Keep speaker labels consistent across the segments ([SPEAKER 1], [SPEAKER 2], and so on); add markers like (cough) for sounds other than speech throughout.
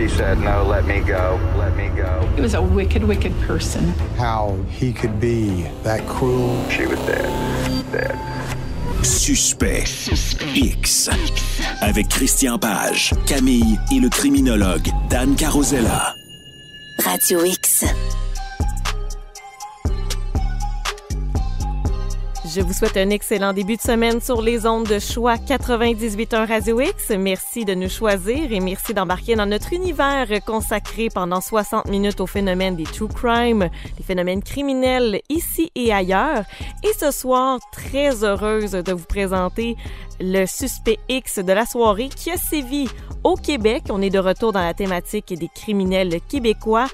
[SPEAKER 1] She said, no, let me go, let me go. He
[SPEAKER 2] was a wicked, wicked person. How he could be that cruel. She was dead, dead. Suspect. Suspect X. Avec Christian Page, Camille et le criminologue Dan Carosella.
[SPEAKER 1] Radio X. Je vous souhaite un excellent début de semaine sur les ondes de choix 98.1 Radio X. Merci de nous choisir et merci d'embarquer dans notre univers consacré pendant 60 minutes au phénomène des true crime, des phénomènes criminels ici et ailleurs. Et ce soir, très heureuse de vous présenter le suspect X de la soirée qui a sévi au Québec. On est de retour dans la thématique des criminels québécois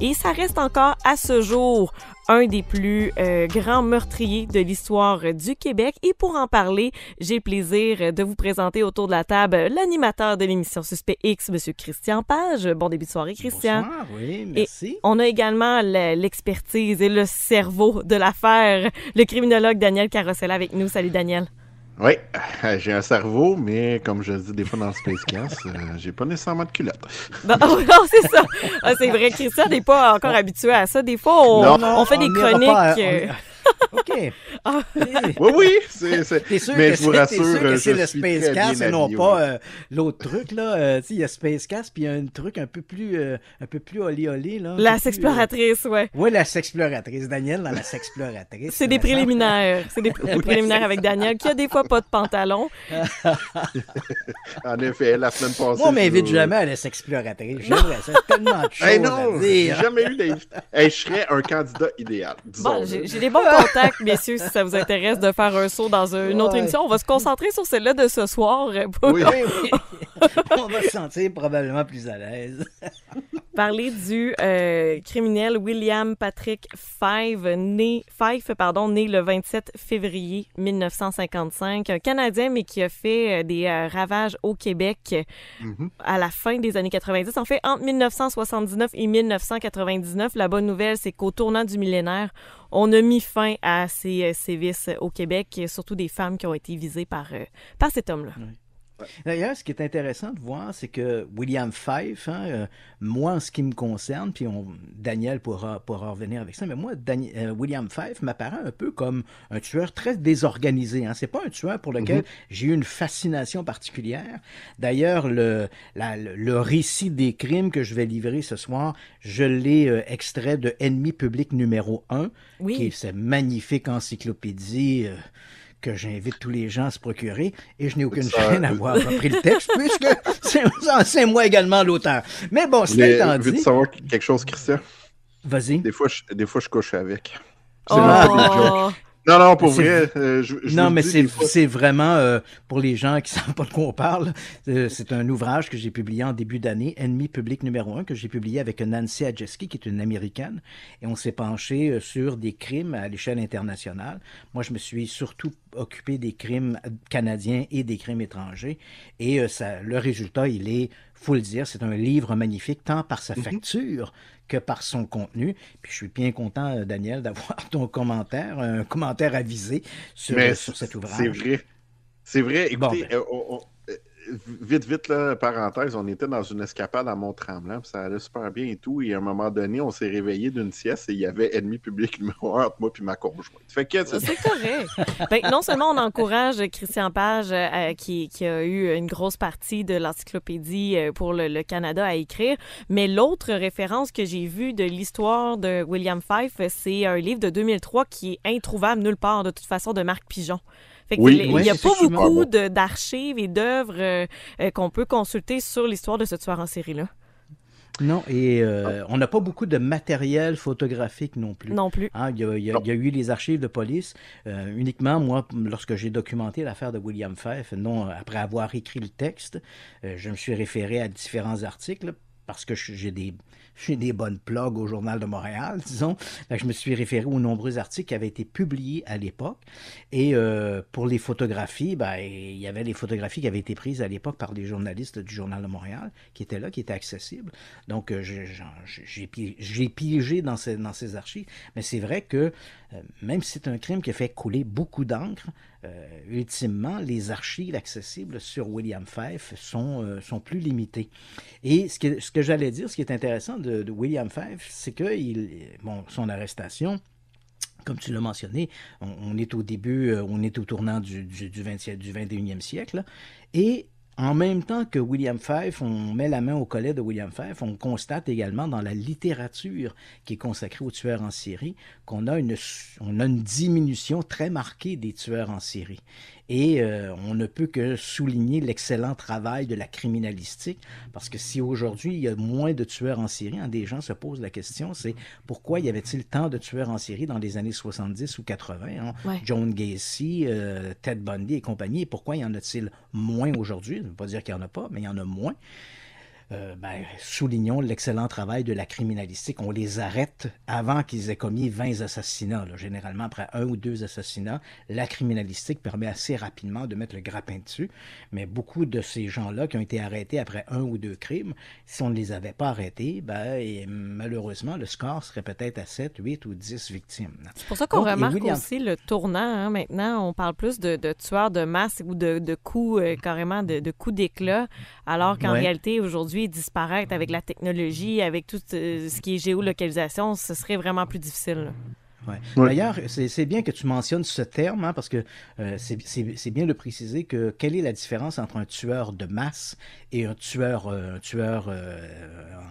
[SPEAKER 1] et ça reste encore à ce jour un des plus euh, grands meurtriers de l'histoire du Québec. Et pour en parler, j'ai plaisir de vous présenter autour de la table l'animateur de l'émission Suspect X, Monsieur Christian Page. Bon début de soirée, Christian. oui, merci. on a également l'expertise et le cerveau de l'affaire, le criminologue Daniel Carrossella avec nous. Salut, Daniel.
[SPEAKER 3] Oui, (laughs) j'ai un cerveau, mais comme je le dis des fois dans le Class, euh, j'ai pas nécessairement de culotte. (laughs)
[SPEAKER 1] (laughs) Non, c'est ça. Ah, c'est vrai, Christian n'est pas encore habitué à ça. Des fois, on, fait des chroniques. Euh,
[SPEAKER 3] OK. Ah. Oui,
[SPEAKER 2] oui. C'est, T'es sûr mais que je vous rassure, que c'est le Spacecast et non pas euh, l'autre truc, là. Euh, il y a Space Cast puis il y a un truc un peu plus, euh, un peu plus olé-olé, là. La sexploratrice, ouais. Oui, la sexploratrice. Daniel dans la sexploratrice. C'est des préliminaires. C'est des (laughs)
[SPEAKER 1] préliminaires avec Daniel, qui a des fois pas de pantalon. (laughs)
[SPEAKER 3] en effet, la semaine passée. Moi, on m'invite jamais à la sexploratrice. J'aimerais ça. tellement (laughs) de choses. non, j'ai jamais eu d'invitation. je serais un candidat idéal. bon, j'ai des
[SPEAKER 1] bons contact, messieurs, si ça vous intéresse de faire un saut dans une autre émission. On va se concentrer sur celle-là de ce soir. oui. (laughs) On va se sentir probablement plus à l'aise parler du euh, criminel William Patrick Fife, né, Fife, pardon, né le 27 février 1955, un Canadien, mais qui a fait euh, des euh, ravages au Québec mm-hmm. à la fin des années 90. En fait, entre 1979 et 1999, la bonne nouvelle, c'est qu'au tournant du millénaire, on a mis fin à ces sévices au Québec, surtout des femmes qui ont été visées par, par cet homme-là.
[SPEAKER 2] D'ailleurs, ce qui est intéressant de voir, c'est que William Fife, hein, euh, moi en ce qui me concerne, puis on, Daniel pourra, pourra revenir avec ça, mais moi, euh, William Fife m'apparaît un peu comme un tueur très désorganisé. Hein. C'est pas un tueur pour lequel mhm. j'ai eu une fascination particulière. D'ailleurs, le, le récit des crimes que je vais livrer ce soir, je l'ai euh, extrait de Ennemi public numéro 1, qui est cette magnifique encyclopédie que j'invite tous les gens à se procurer et je n'ai aucune chaîne à euh, avoir le texte puisque (laughs) c'est moi également l'auteur. Mais bon, c'est étant dit...
[SPEAKER 3] savoir quelque chose, Christian? Vas-y. Des fois, je, des fois, je couche avec.
[SPEAKER 2] C'est oh.
[SPEAKER 3] Non, non, pour vrai. Euh, non, mais c'est
[SPEAKER 2] vraiment, euh, pour les gens qui ne savent pas de quoi on parle, euh, c'est un ouvrage que j'ai publié en début d'année, Ennemi public numéro un, que j'ai publié avec Nancy Adjeski, qui est une Américaine, et on s'est penché sur des crimes à l'échelle internationale. Moi, je me suis surtout occupé des crimes canadiens et des crimes étrangers, et ça, le résultat, il est faut le dire, c'est un livre magnifique, tant par sa mhm. facture que par son contenu. Puis je suis bien content, euh, Daniel, d'avoir (laughs) ton commentaire, un commentaire avisé sur, cet ouvrage. C'est vrai.
[SPEAKER 3] C'est vrai. Écoutez, ben. euh, vite, vite, là, parenthèse, on était dans une escapade à Mont-Tremblant, ça allait super bien et tout. Et à un moment donné, on s'est réveillé d'une sieste et il y avait ennemi public (laughs) numéro un entre moi et ma conjointe. c'est correct.
[SPEAKER 1] Ben, non seulement on encourage Christian Page, euh, qui, a eu une grosse partie de l'encyclopédie euh, pour le, le, Canada à écrire, mais l'autre référence que j'ai vue de l'histoire de William Fife, c'est un livre de 2003 qui est introuvable nulle part, de toute façon, de Marc Pigeon il n'y a pas beaucoup d'archives et d'œuvres euh, euh, qu'on peut consulter sur l'histoire de ce tueur en série-là.
[SPEAKER 2] Non, et euh, on n'a pas beaucoup de matériel photographique non plus. Non plus. Hein, il, y a, eu les archives de police. uniquement, moi, lorsque j'ai documenté l'affaire de William Fife, non, après avoir écrit le texte, je me suis référé à différents articles parce que j'ai des, j'ai des bonnes plugs au Journal de Montréal, (laughs) disons. je me suis référé aux nombreux articles qui avaient été publiés à l'époque. Et euh, pour les photographies, ben, il y avait les photographies qui avaient été prises à l'époque par des journalistes du Journal de Montréal qui étaient là, qui étaient accessibles. Donc, euh, j'ai piégé dans dans ces archives. Mais c'est vrai que euh, même si c'est un crime qui a fait couler beaucoup d'encre, euh, ultimement, les archives accessibles sur William Fife sont, euh, sont plus limitées. Et ce que, ce que j'allais dire, ce qui est intéressant de, William Fife, c'est que il, bon, son arrestation, comme tu l'as mentionné, on, est au début, on est au tournant du, du, du, du 21e siècle. Et en même temps que William Fife, on met la main au collet de William Fife, on constate également dans la littérature qui est consacrée aux tueurs en série qu'on a une, a une diminution très marquée des tueurs en série. Et euh, on ne peut que souligner l'excellent travail de la criminalistique, parce que si aujourd'hui il y a moins de tueurs en Syrie, hein, des gens se posent la question, c'est pourquoi y avait-il tant de tueurs en Syrie dans les années 70 ou 80 hein? John Gacy, euh, Ted Bundy et compagnie, pourquoi pourquoi y en a-t-il moins aujourd'hui Je ne veux pas dire qu'il n'y en a pas, mais il y en a moins. Euh, ben, soulignons l'excellent travail de la criminalistique. On les arrête avant qu'ils aient commis 20 assassinats. Généralement, après un ou deux assassinats, la criminalistique permet assez rapidement de mettre le grappin dessus. Mais beaucoup de ces gens-là qui ont été arrêtés après un ou deux crimes, si on ne les avait pas arrêtés, ben, malheureusement, le score serait peut-être à 7, 8 ou 10 victimes. C'est pour ça qu'on remarque aussi
[SPEAKER 1] le tournant. Hein. maintenant, on parle plus de, tueurs de masse ou de, coups, euh, carrément, de, coups d'éclat, alors qu'en réalité, aujourd'hui, disparaître avec la technologie, avec tout euh, ce qui est géolocalisation, ce serait vraiment plus difficile.
[SPEAKER 2] D'ailleurs, c'est bien que tu mentionnes ce terme, hein, parce que euh, c'est bien de préciser que quelle est la différence entre un tueur de masse et un tueur, euh, un tueur euh,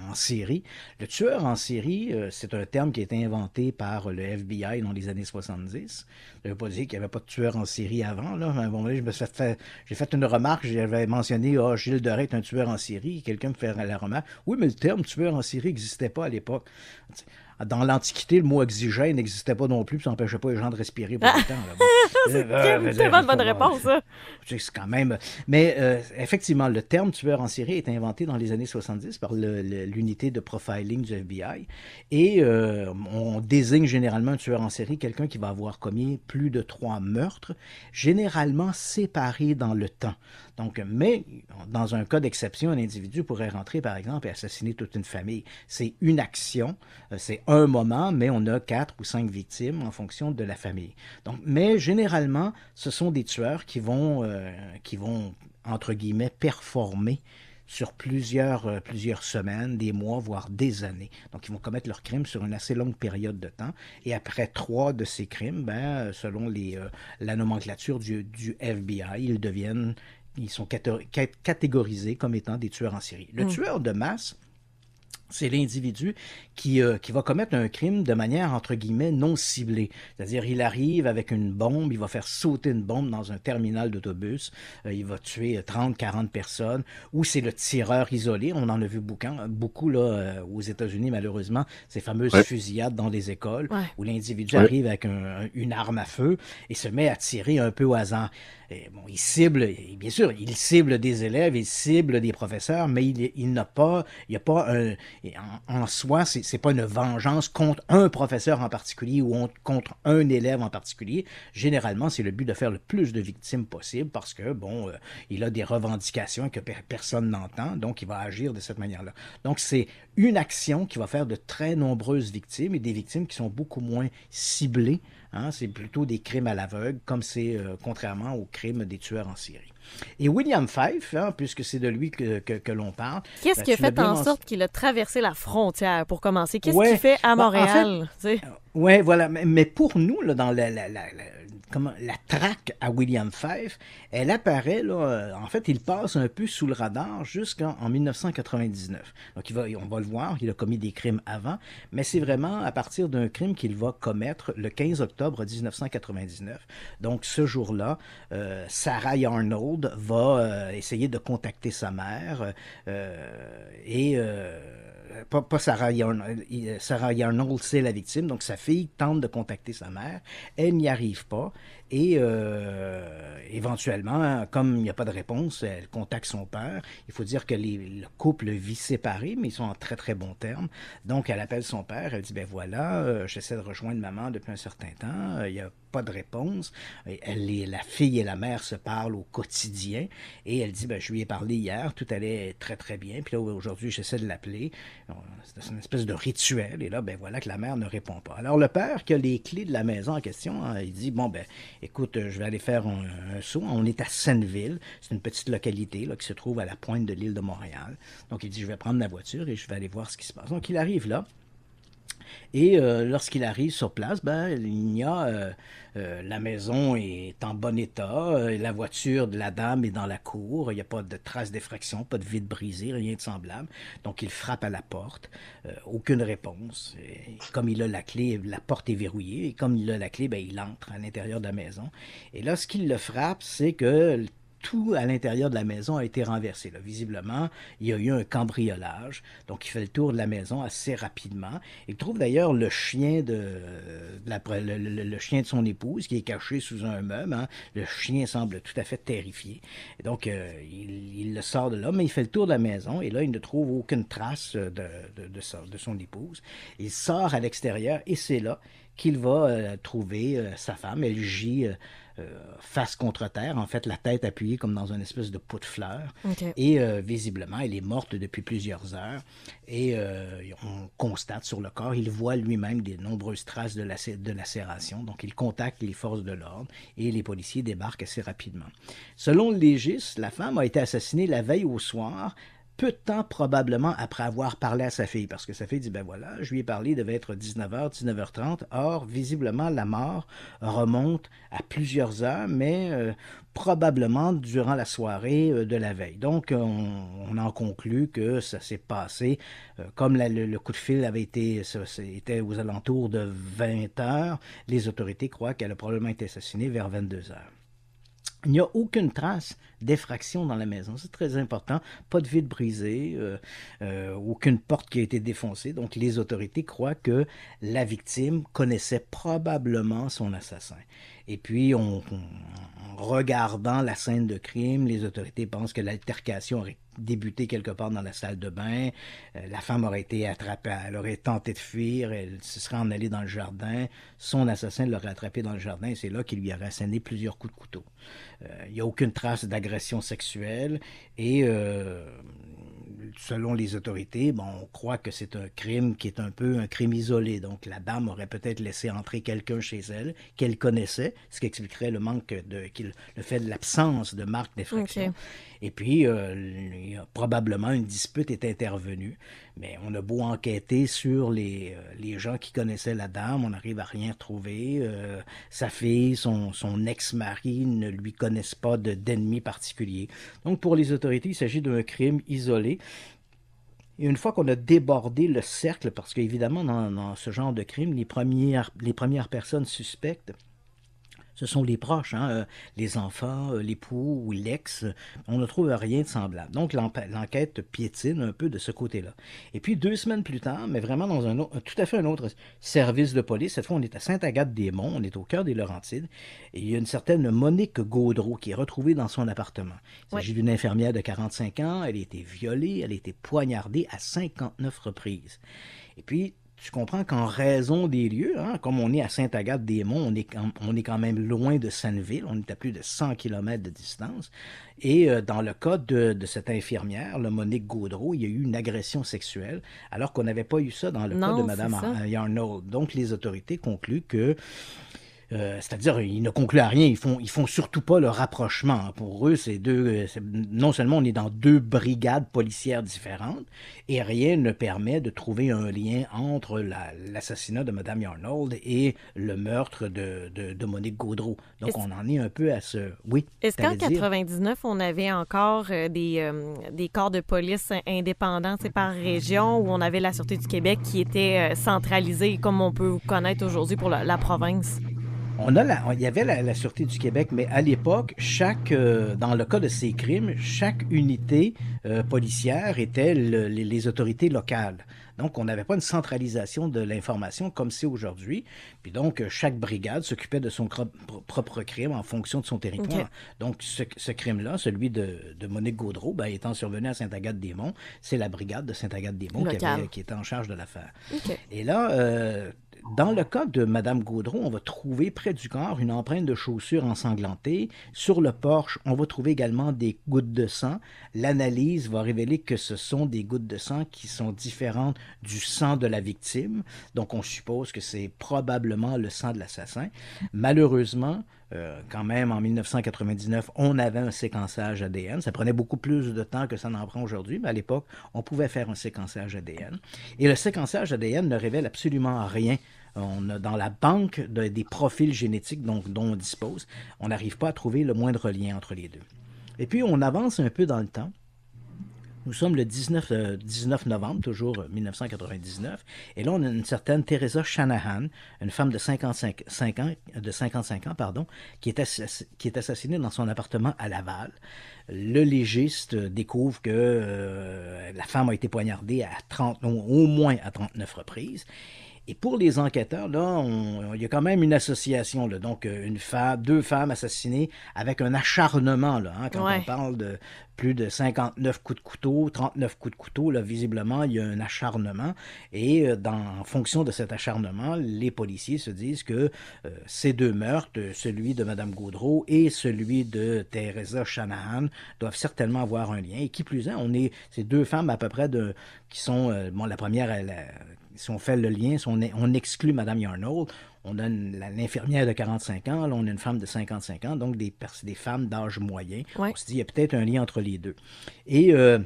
[SPEAKER 2] en série. Le tueur en série, c'est un terme qui a été inventé par le FBI dans les années 70. Je ne pas dire qu'il n'y avait pas de tueur en série avant. Là. bon fait, j'ai fait, une remarque, j'avais mentionné ah, oh, Gilles Doré est un tueur en série. Quelqu'un me fait la remarque Oui, mais le terme tueur en série n'existait pas à l'époque dans l'Antiquité, le mot oxygène n'existait pas non plus, puis ça n'empêchait pas les gens de respirer pour le temps.
[SPEAKER 1] (laughs) c'est euh, tellement de euh, bonne réponse, ça.
[SPEAKER 2] C'est quand même. Mais euh, effectivement, le terme tueur en série est inventé dans les années 70 par l'unité de profiling du FBI. Et on désigne généralement un tueur en série quelqu'un qui va avoir commis plus de trois meurtres, généralement séparés dans le temps. Donc, mais dans un cas d'exception, un individu pourrait rentrer, par exemple, et assassiner toute une famille. C'est une action, euh, c'est un moment, mais on a quatre ou cinq victimes en fonction de la famille. Donc, mais généralement, ce sont des tueurs qui vont, euh, qui vont entre guillemets, performer sur plusieurs, euh, plusieurs semaines, des mois, voire des années. Donc, ils vont commettre leurs crimes sur une assez longue période de temps. Et après trois de ces crimes, ben, selon les, la nomenclature du, du FBI, ils deviennent ils sont catégorisés comme étant des tueurs en série. Le mm. tueur de masse, c'est l'individu qui, euh, qui, va commettre un crime de manière, entre guillemets, non ciblée. C'est-à-dire, il arrive avec une bombe, il va faire sauter une bombe dans un terminal d'autobus, euh, il va tuer 30, euh, 40 personnes, ou c'est le tireur isolé. On en a vu beaucoup, hein, là, aux États-Unis, malheureusement, ces fameuses fusillades dans les écoles, où l'individu arrive avec une arme à feu et se met à tirer un peu au hasard. Et bon, il cible, bien sûr, il cible des élèves, il cible des professeurs, mais il, n'a pas, il n'y a pas un, en, soi, c'est n'est pas une vengeance contre un professeur en particulier ou contre un élève en particulier. Généralement, c'est le but de faire le plus de victimes possible parce que, bon, euh, il a des revendications que personne n'entend, donc il va agir de cette manière-là. Donc, c'est une action qui va faire de très nombreuses victimes et des victimes qui sont beaucoup moins ciblées. Hein. c'est plutôt des crimes à l'aveugle, comme c'est euh, contrairement aux crimes des tueurs en Syrie. Et William Fife, hein, puisque c'est de lui que, l'on parle. Qu'est-ce ben, qui a fait en sorte
[SPEAKER 1] qu'il a traversé la frontière pour commencer? Qu'est-ce qu'il fait à ben, Montréal?
[SPEAKER 2] Oui, voilà. Mais pour nous, là, dans la, la, la, comment, la traque à William Fife, elle apparaît, là, euh, en fait, il passe un peu sous le radar jusqu'en 1999. Donc, il va, on va le voir, il a commis des crimes avant, mais c'est vraiment à partir d'un crime qu'il va commettre le 15 octobre 1999. Donc, ce jour-là, euh, Sarah Arnold va euh, essayer de contacter sa mère euh, et euh, pas, euh, il euh, Sarah a un c'est la victime, donc sa fille tente de contacter sa mère, elle n'y arrive pas, et euh, éventuellement, comme il n'y a pas de réponse, elle contacte son père. Il faut dire que les, le couple vit séparé, mais ils sont en très très bons termes. Donc, elle appelle son père, elle dit, ben voilà, euh, j'essaie de rejoindre maman depuis un certain temps, euh, il n'y a pas de réponse. elle et la fille et la mère se parlent au quotidien, et elle dit, ben je lui ai parlé hier, tout allait très très bien, puis là, aujourd'hui, j'essaie de l'appeler. C'est une espèce de rituel, et là, ben voilà que la mère ne répond pas. Alors, le père qui a les clés de la maison en question, hein, il dit, bon, ben Écoute, euh, je vais aller faire un, saut. On est à Sainte-Ville, C'est une petite localité qui se trouve à la pointe de l'île de Montréal. Donc, il dit, je vais prendre la voiture et je vais aller voir ce qui se passe. Donc, il arrive là. Et euh, lorsqu'il arrive sur place, ben, il y a euh, euh, la maison est en bon état, la voiture de la dame est dans la cour, il n'y a pas de traces d'effraction, pas de vide brisé, rien de semblable. Donc il frappe à la porte, aucune réponse. comme il a la clé, la porte est verrouillée, et comme il a la clé, ben, il entre à l'intérieur de la maison. Et lorsqu'il le frappe, c'est que tout à l'intérieur de la maison a été renversé. visiblement, il y a eu un cambriolage. Donc, il fait le tour de la maison assez rapidement. Il trouve d'ailleurs le chien de, la, le, chien de son épouse qui est caché sous un meuble. Hein. Le chien semble tout à fait terrifié. donc, euh, il, le sort de là, mais il fait le tour de la maison et là, il ne trouve aucune trace de, de, son, épouse. Il sort à l'extérieur et c'est là qu'il va euh, trouver euh, sa femme. Elle gît euh, face contre terre, en fait, la tête appuyée comme dans une espèce de pot de fleurs. Et euh, visiblement, elle est morte depuis plusieurs heures. Et euh, on constate sur le corps, il voit lui-même des nombreuses traces de, de lacération. Donc, il contacte les forces de l'ordre et les policiers débarquent assez rapidement. Selon le légiste, la femme a été assassinée la veille au soir peu de temps probablement après avoir parlé à sa fille, parce que sa fille dit, ben voilà, je lui ai parlé, il devait être 19h, 19h30. Or, visiblement, la mort remonte à plusieurs heures, mais euh, probablement durant la soirée euh, de la veille. Donc, euh, on, en conclut que ça s'est passé, comme le, coup de fil avait été était aux alentours de 20 h les autorités croient qu'elle a probablement été assassinée vers 22 h il n'y a aucune trace d'effraction dans la maison. C'est très important. Pas de vitre brisée, euh, euh, aucune porte qui a été défoncée. Donc les autorités croient que la victime connaissait probablement son assassin. Et puis on regardant la scène de crime, les autorités pensent que l'altercation aurait débuté quelque part dans la salle de bain. Euh, la femme aurait été attrapée, elle aurait tenté de fuir, elle se serait en allée dans le jardin. Son assassin l'aurait attrapée dans le jardin et c'est là qu'il lui aurait asséné plusieurs coups de couteau. Euh, il n'y a aucune trace d'agression sexuelle et euh, selon les autorités, bon, on croit que c'est un crime qui est un peu un crime isolé. Donc la dame aurait peut-être laissé entrer quelqu'un chez elle qu'elle connaissait, ce qui expliquerait le manque de, le fait de l'absence de marque d'effraction. Et puis, euh, probablement une dispute est intervenue. Mais on a beau enquêter sur les, euh, les gens qui connaissaient la dame, on n'arrive à rien trouver. Euh, sa fille, son, ex-mari ne lui connaissent pas d'ennemis particuliers. Donc, pour les autorités, il s'agit d'un crime isolé. Et une fois qu'on a débordé le cercle, parce qu'évidemment, dans, ce genre de crime, les les premières personnes suspectes ce sont les proches, hein, euh, les enfants, euh, l'époux ou l'ex. On ne trouve rien de semblable. Donc l'enquête piétine un peu de ce côté-là. Et puis deux semaines plus tard, mais vraiment dans un euh, tout à fait un autre service de police, cette fois on est à Sainte-Agathe-des-Monts, on est au cœur des Laurentides, et il y a une certaine Monique Gaudreau qui est retrouvée dans son appartement. Il s'agit d'une infirmière de 45 ans, elle a été violée, elle a été poignardée à 59 reprises. Et puis, tu comprends qu'en raison des lieux, hein, comme on est à Sainte-Agathe-des-Monts, on est, on est quand même loin de Sainte-Ville. on est à plus de 100 km de distance. Et euh, dans le cas de, cette infirmière, le Monique Gaudreau, il y a eu une agression sexuelle, alors qu'on n'avait pas eu ça dans le cas de Mme Yarnold. Donc les autorités concluent que euh, c'est-à-dire, ils ne concluent à rien, ils font, ils font surtout pas le rapprochement. Pour eux, c'est deux, euh, non seulement on est dans deux brigades policières différentes, et rien ne permet de trouver un lien entre l'assassinat de Madame Arnold et le meurtre de, Monique Gaudreau. Donc, on en est un peu à ce. Oui. Est-ce qu'en 99,
[SPEAKER 1] on avait encore euh, des, des corps de police indépendants c'est par région où on avait la Sûreté du Québec qui était centralisée, comme on peut connaître aujourd'hui pour la province?
[SPEAKER 2] on a il y avait la, Sûreté du Québec, mais à l'époque, chaque, euh, dans le cas de ces crimes, chaque unité euh, policière était les, autorités locales. Donc, on n'avait pas une centralisation de l'information comme c'est aujourd'hui. Puis donc, euh, chaque brigade s'occupait de son propre crime en fonction de son territoire. Donc, ce, crime-là, celui de, de, Monique Gaudreau, ben, étant survenu à Sainte-Agathe-des-Monts, c'est la brigade de saint agathe des monts qui, était en charge de l'affaire. Et là, euh, dans le cas de Madame Gaudron, on va trouver près du corps une empreinte de chaussure ensanglantée. Sur le porche, on va trouver également des gouttes de sang. L'analyse va révéler que ce sont des gouttes de sang qui sont différentes du sang de la victime. Donc on suppose que c'est probablement le sang de l'assassin. Malheureusement, euh, quand même, en 1999, on avait un séquençage ADN. Ça prenait beaucoup plus de temps que ça n'en prend aujourd'hui, mais à l'époque, on pouvait faire un séquençage ADN. Et le séquençage ADN ne révèle absolument rien on dans la banque des profils génétiques dont on dispose, on n'arrive pas à trouver le moindre lien entre les deux. Et puis on avance un peu dans le temps nous sommes le 19, 19, euh, novembre, toujours 1999, euh, et là, on a une certaine Teresa Shanahan, une femme de 55, ans, de 55 ans pardon, qui, est qui est assassinée dans son appartement à Laval. Le légiste euh, découvre que la femme a été poignardée à 30, au moins à 39 reprises, et pour les enquêteurs, là, il y a quand même une association, donc euh, une femme, deux femmes assassinées avec un acharnement, là, hein. quand on parle de plus de 59 coups de couteau, 39 coups de couteau, là, visiblement, il y a un acharnement. Et euh, dans, en fonction de cet acharnement, les policiers se disent que euh, ces deux meurtres, celui de Mme Gaudreau et celui de Teresa Shanahan, doivent certainement avoir un lien. Et qui plus est, on est ces deux femmes à peu près de, qui sont, bon, la première, elle si on fait le lien, on, exclut Mme Yarnold, on donne l'infirmière de 45 ans, on a une femme de 55 ans, donc des, des femmes d'âge moyen. On se dit, il y a peut-être un lien entre les deux. Et euh,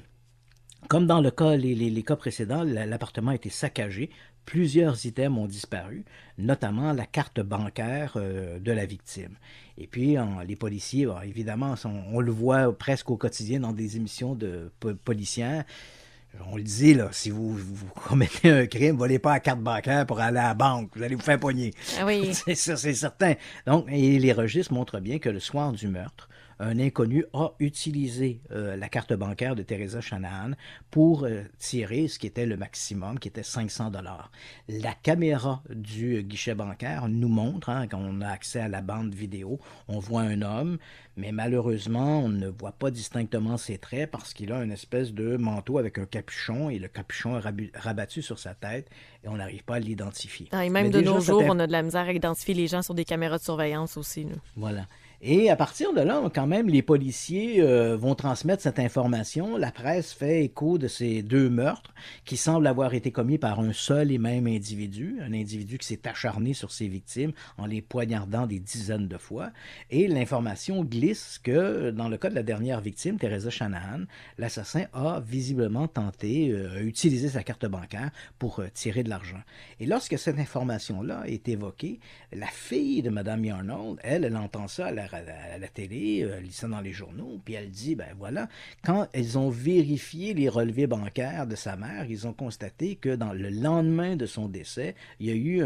[SPEAKER 2] comme dans le cas, les, cas précédents, l'appartement a été saccagé. Plusieurs items ont disparu, notamment la carte bancaire euh, de la victime. Et puis, les policiers, évidemment, on le voit presque au quotidien dans des émissions de policières, on le dit, là, si vous, commettez un crime, volez pas à carte bancaire pour aller à la banque. Vous allez vous faire pogner. Ah oui. (laughs) c'est ça, c'est certain. Donc, et les registres montrent bien que le soir du meurtre, un inconnu a utilisé euh, la carte bancaire de Teresa Shanahan pour euh, tirer ce qui était le maximum, qui était 500 dollars. La caméra du euh, guichet bancaire nous montre, hein, quand on a accès à la bande vidéo, on voit un homme, mais malheureusement, on ne voit pas distinctement ses traits parce qu'il a une espèce de manteau avec un capuchon et le capuchon est rabattu sur sa tête et on n'arrive pas à l'identifier. et même de nos jours, on a
[SPEAKER 1] de la misère à identifier les gens sur des caméras de surveillance aussi. Nous.
[SPEAKER 2] Voilà. Et à partir de là, quand même, les policiers euh, vont transmettre cette information. La presse fait écho de ces deux meurtres qui semblent avoir été commis par un seul et même individu, un individu qui s'est acharné sur ses victimes en les poignardant des dizaines de fois. Et l'information glisse que, dans le cas de la dernière victime, Teresa Shanahan, l'assassin a visiblement tenté, d'utiliser euh, sa carte bancaire pour euh, tirer de l'argent. Et lorsque cette information-là est évoquée, la fille de Mme Yarnold, elle, elle entend ça, la à, la télé, euh, elle lit ça dans les journaux, puis elle dit, ben voilà, quand elles ont vérifié les relevés bancaires de sa mère, ils ont constaté que dans le lendemain de son décès, il y a eu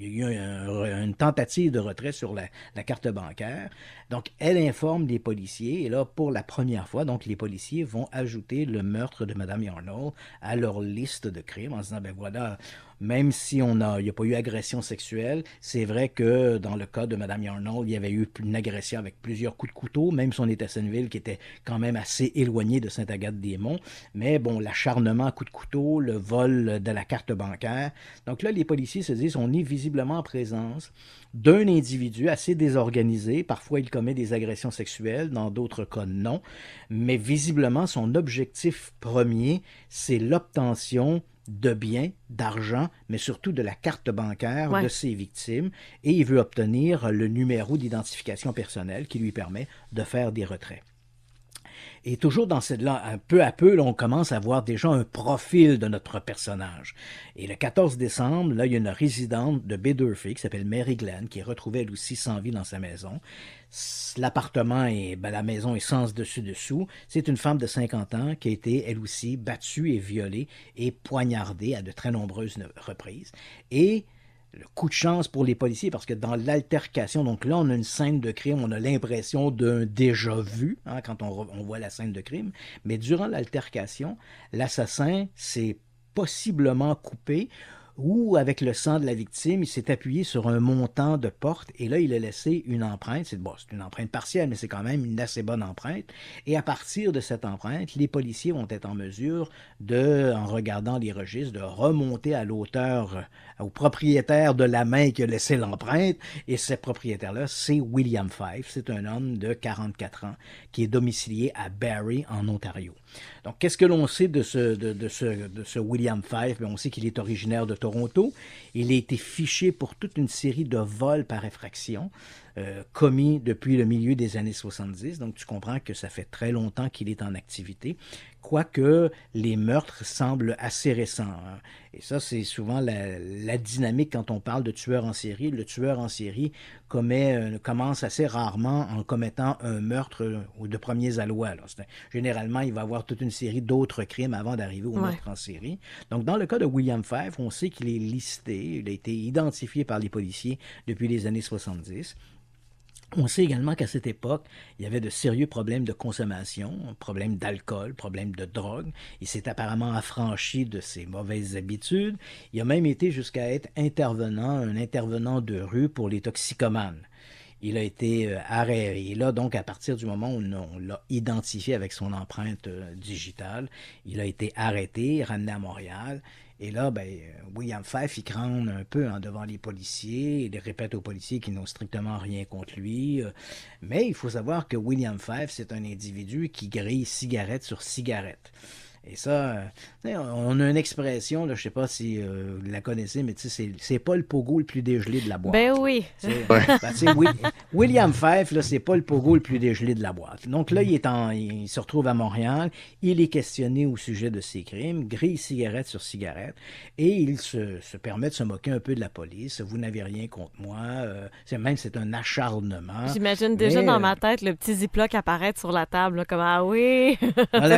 [SPEAKER 2] une tentative de retrait sur la, carte bancaire. Donc, elle informe les policiers. Et là, pour la première fois, donc, les policiers vont ajouter le meurtre de Mme Yarnold à leur liste de crimes en disant, ben voilà, même si on a, il n'y a pas eu agression sexuelle, c'est vrai que dans le cas de Mme Yarnold, il y avait eu une agression avec plusieurs coups de couteau, même si on est à Sainte-Ville, qui était quand même assez éloigné de Sainte-Agathe-des-Monts. Mais bon, l'acharnement à coups de couteau, le vol de la carte bancaire. Donc là, les policiers se disent, on est visiblement en présence d'un individu assez désorganisé. Parfois, il commet des agressions sexuelles, dans d'autres cas, non. Mais visiblement, son objectif premier, c'est l'obtention de biens, d'argent, mais surtout de la carte bancaire de ses victimes, et il veut obtenir le numéro d'identification personnelle qui lui permet de faire des retraits. Et toujours dans cette là, peu à peu, on commence à voir déjà un profil de notre personnage. Et le 14 décembre, là, il y a une résidente de Bedurfee qui s'appelle Mary Glenn, qui est retrouvée elle aussi sans vie dans sa maison. L'appartement et ben, la maison est sans dessus-dessous. C'est une femme de 50 ans qui a été, elle aussi, battue et violée et poignardée à de très nombreuses reprises. Et le coup de chance pour les policiers parce que dans l'altercation, donc là, on a une scène de crime, on a l'impression d'un déjà vu hein, quand on, on, voit la scène de crime, mais durant l'altercation, l'assassin s'est possiblement coupé où, avec le sang de la victime, il s'est appuyé sur un montant de porte et là, il a laissé une empreinte. C'est une empreinte partielle, mais c'est quand même une assez bonne empreinte. Et à partir de cette empreinte, les policiers vont être en mesure de, en regardant les registres, de remonter à l'auteur, euh, au propriétaire de la main qui a laissé l'empreinte. Et ce propriétaire-là, c'est William Fife. C'est un homme de 44 ans qui est domicilié à Barrie, en Ontario. Donc, qu'est-ce que l'on sait de ce, de, de ce William Fife? on sait qu'il est originaire de Toronto. Il a été fiché pour toute une série de vols par effraction. Euh, commis depuis le milieu des années 70. Donc, tu comprends que ça fait très longtemps qu'il est en activité, quoique les meurtres semblent assez récents. Hein. Et ça, c'est souvent la, dynamique quand on parle de tueur en série. Le tueur en série commet, euh, commence assez rarement en commettant un meurtre euh, ou de premiers allois. Généralement, il va avoir toute une série d'autres crimes avant d'arriver au meurtre en série. Donc, dans le cas de William Fife, on sait qu'il est listé, il a été identifié par les policiers depuis les années 70. On sait également qu'à cette époque, il y avait de sérieux problèmes de consommation, problèmes d'alcool, problèmes de drogue. Il s'est apparemment affranchi de ses mauvaises habitudes. Il a même été jusqu'à être intervenant, un intervenant de rue pour les toxicomanes. Il a été euh, arrêté. Et là, donc, à partir du moment où on l'a identifié avec son empreinte euh, digitale, il a été arrêté, ramené à Montréal et là, ben, William Fife, il crâne un peu en hein, devant les policiers, il répète aux policiers qu'ils n'ont strictement rien contre lui. Euh. Mais il faut savoir que William Fife, c'est un individu qui grille cigarette sur cigarette. Et ça, euh, on a une expression, je je sais pas si euh, vous la connaissez, mais c'est pas le pogo le plus dégelé de la boîte. Ben oui. Ben, William Fife, c'est pas le pogo le plus dégelé de la boîte. Donc là, il, est en, il se retrouve à Montréal, il est questionné au sujet de ses crimes, grille cigarette sur cigarette, et il se, se permet de se moquer un peu de la police. Vous n'avez rien contre moi. Euh, c'est même c'est un acharnement. J'imagine déjà dans ma
[SPEAKER 1] tête le petit ziploc apparaître sur la table, comme ah oui.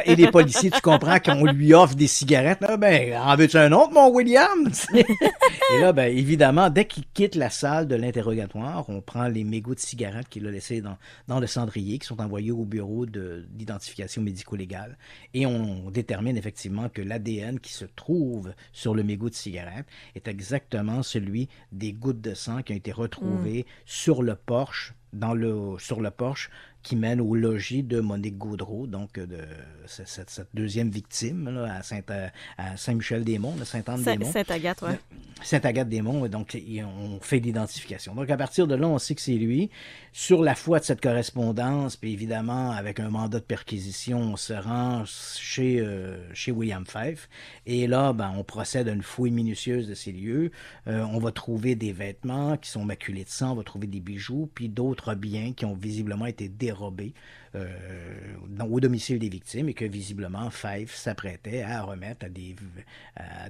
[SPEAKER 1] et les policiers, tu
[SPEAKER 2] comprends quand qu'on lui (laughs) offre des cigarettes, ben, en veux-tu un autre, mon William? (laughs) Et là, ben, évidemment, dès qu'il quitte la salle de l'interrogatoire, on prend les mégots de cigarettes qu'il a laissés dans, le cendrier, qui sont envoyés au bureau d'identification médico-légale. Et on détermine effectivement que l'ADN qui se trouve sur le mégot de cigarette est exactement celui des gouttes de sang qui ont été retrouvées mm. sur le porche dans le, sur le porche qui mène au logis de Monique Gaudreau, donc euh, de cette, deuxième victime à, euh, Saint, michel des monts euh, Saint-Anne-des-Monts. monts saint agathe oui. saint agathe des monts donc on fait l'identification. Donc à partir de là, on sait que c'est lui sur la foi de cette correspondance, puis évidemment, avec un mandat de perquisition, on se rend chez, euh, chez William Fife. Et là, ben, on procède à une fouille minutieuse de ces lieux. Euh, on va trouver des vêtements qui sont maculés de sang, on va trouver des bijoux, puis d'autres biens qui ont visiblement été dérobés euh, au domicile des victimes et que visiblement Fife s'apprêtait à remettre à des,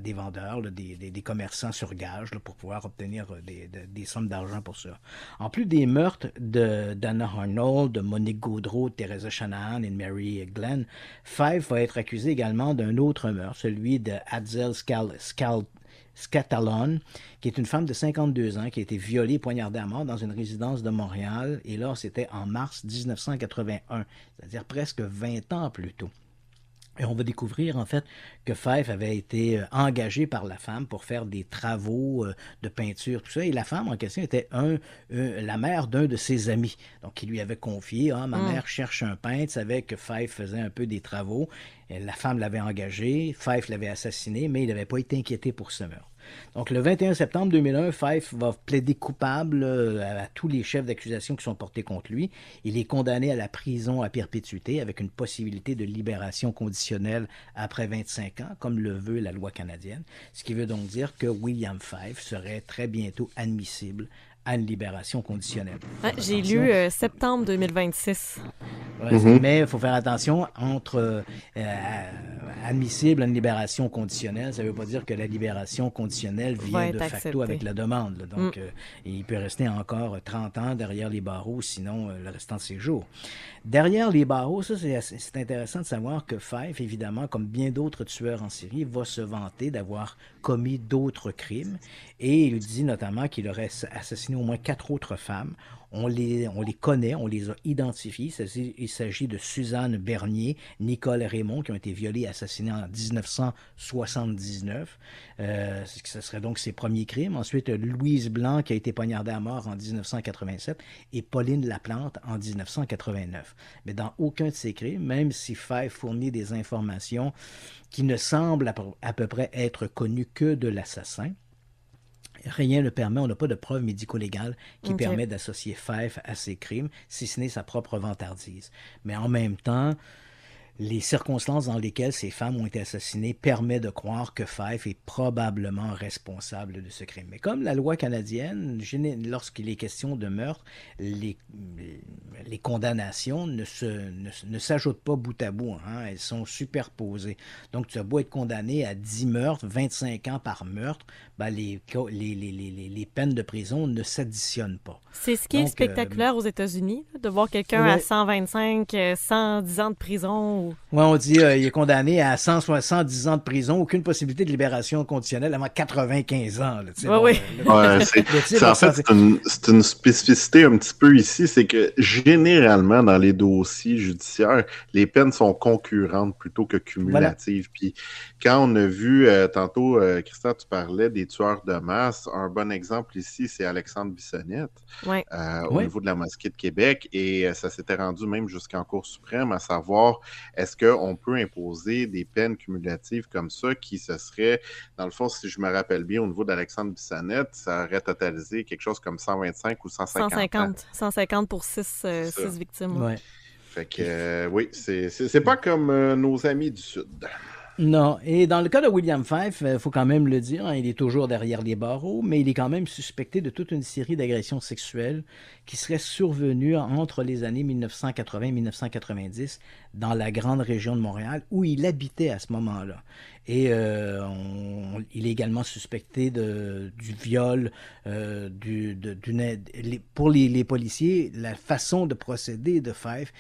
[SPEAKER 2] des vendeurs, des, commerçants sur gage pour pouvoir obtenir des, sommes d'argent pour ça. En plus des meurtres de d'Anna Arnold, de Monique Gaudreau, de Teresa Shanahan et de Mary Glenn, Fife va être accusé également d'un autre meurtre, celui de Adzel Scatalone, qui est une femme de 52 ans qui a été violée et poignardée à mort dans une résidence de Montréal. Et là, c'était en mars 1981, c'est-à-dire presque 20 ans plus tôt. Et on va découvrir en fait que Fife avait été euh, engagé par la femme pour faire des travaux euh, de peinture, tout ça. Et la femme en question était un, euh, la mère d'un de ses amis. Donc, il lui avait confié Ah, ma mm. mère cherche un peintre, savait que Fife faisait un peu des travaux. la femme l'avait engagé, Fife l'avait assassiné, mais il n'avait pas été inquiété pour ce meurtre. Donc, le 21 septembre 2001, Fife va plaider coupable euh, à tous les chefs d'accusation qui sont portés contre lui. Il est condamné à la prison à perpétuité avec une possibilité de libération conditionnelle après 25 ans, comme le veut la loi canadienne. Ce qui veut donc dire que William Fife serait très bientôt admissible à une libération conditionnelle. J'ai lu
[SPEAKER 1] euh, septembre 2026. Mhm.
[SPEAKER 2] Mais il faut faire attention entre euh, euh, admissible à une libération conditionnelle, ça ne veut pas dire que la libération conditionnelle vient de facto avec la demande. Donc, mm. il peut rester encore 30 ans derrière les barreaux, sinon le restant de ses jours. Derrière les barreaux, c'est intéressant de savoir que Fife, évidemment, comme bien d'autres tueurs en Syrie, va se vanter d'avoir commis d'autres crimes. Et il dit notamment qu'il aurait assassiné au moins quatre autres femmes. On les, connaît, on les a identifiées. Il s'agit de Suzanne Bernier, Nicole Raymond, qui ont été violées et assassinées en 1979. Euh, ce serait donc ses premiers crimes. Ensuite, Louise Blanc, qui a été poignardée à mort en 1987, et Pauline Laplante en 1989. Mais dans aucun de ces crimes, même si Faye fournit des informations qui ne semblent à peu près être connues que de l'assassin, Rien ne permet, on n'a pas de preuves médico légales qui permettent d'associer Fife à ces crimes, si ce n'est sa propre vantardise. Mais en même temps, les circonstances dans lesquelles ces femmes ont été assassinées permettent de croire que Fife est probablement responsable de ce crime. Mais comme la loi canadienne, lorsqu'il est question de meurtre, les, les condamnations ne, ne, s'ajoutent pas bout à bout, hein. elles sont superposées. Donc tu as beau être condamné à 10 meurtres, 25 ans par meurtre, ben, les, les, peines de prison ne s'additionnent pas. C'est ce qui est euh, spectaculaire
[SPEAKER 1] aux États-Unis, de voir quelqu'un à 125, 110 euh, ans de prison
[SPEAKER 2] oui, on dit qu'il euh, est condamné à 170 ans de prison, aucune possibilité de libération conditionnelle avant 95 ans. oui,
[SPEAKER 1] (laughs) c'est, en
[SPEAKER 3] fait, c'est une, spécificité un petit peu ici, c'est que généralement, dans les dossiers judiciaires, les peines sont concurrentes plutôt que cumulatives. Puis quand on a vu, euh, tantôt, euh, Christian, tu parlais des tueurs de masse, un bon exemple ici, c'est Alexandre Bissonnette au niveau de la mosquée de Québec, et ça s'était rendu même jusqu'en Cour suprême, à savoir est-ce qu'on peut imposer des peines cumulatives comme ça qui se seraient, dans le fond, si je me rappelle bien, au niveau d'Alexandre Bissonnette, ça aurait totalisé quelque chose comme 125 ou 150
[SPEAKER 1] 150, pour 6, euh, victimes.
[SPEAKER 3] Ouais. Fait que euh, oui, c'est pas comme euh, nos amis du Sud.
[SPEAKER 2] Non. Et dans le cas de William Fife, il faut quand même le dire, hein, il est toujours derrière les barreaux, mais il est quand même suspecté de toute une série d'agressions sexuelles qui serait survenu entre les années 1980 et 1990 dans la grande région de Montréal où il habitait à ce moment-là. Et euh, il est également suspecté de, du viol, euh, du, de, pour les, policiers, la façon de procéder de Fife,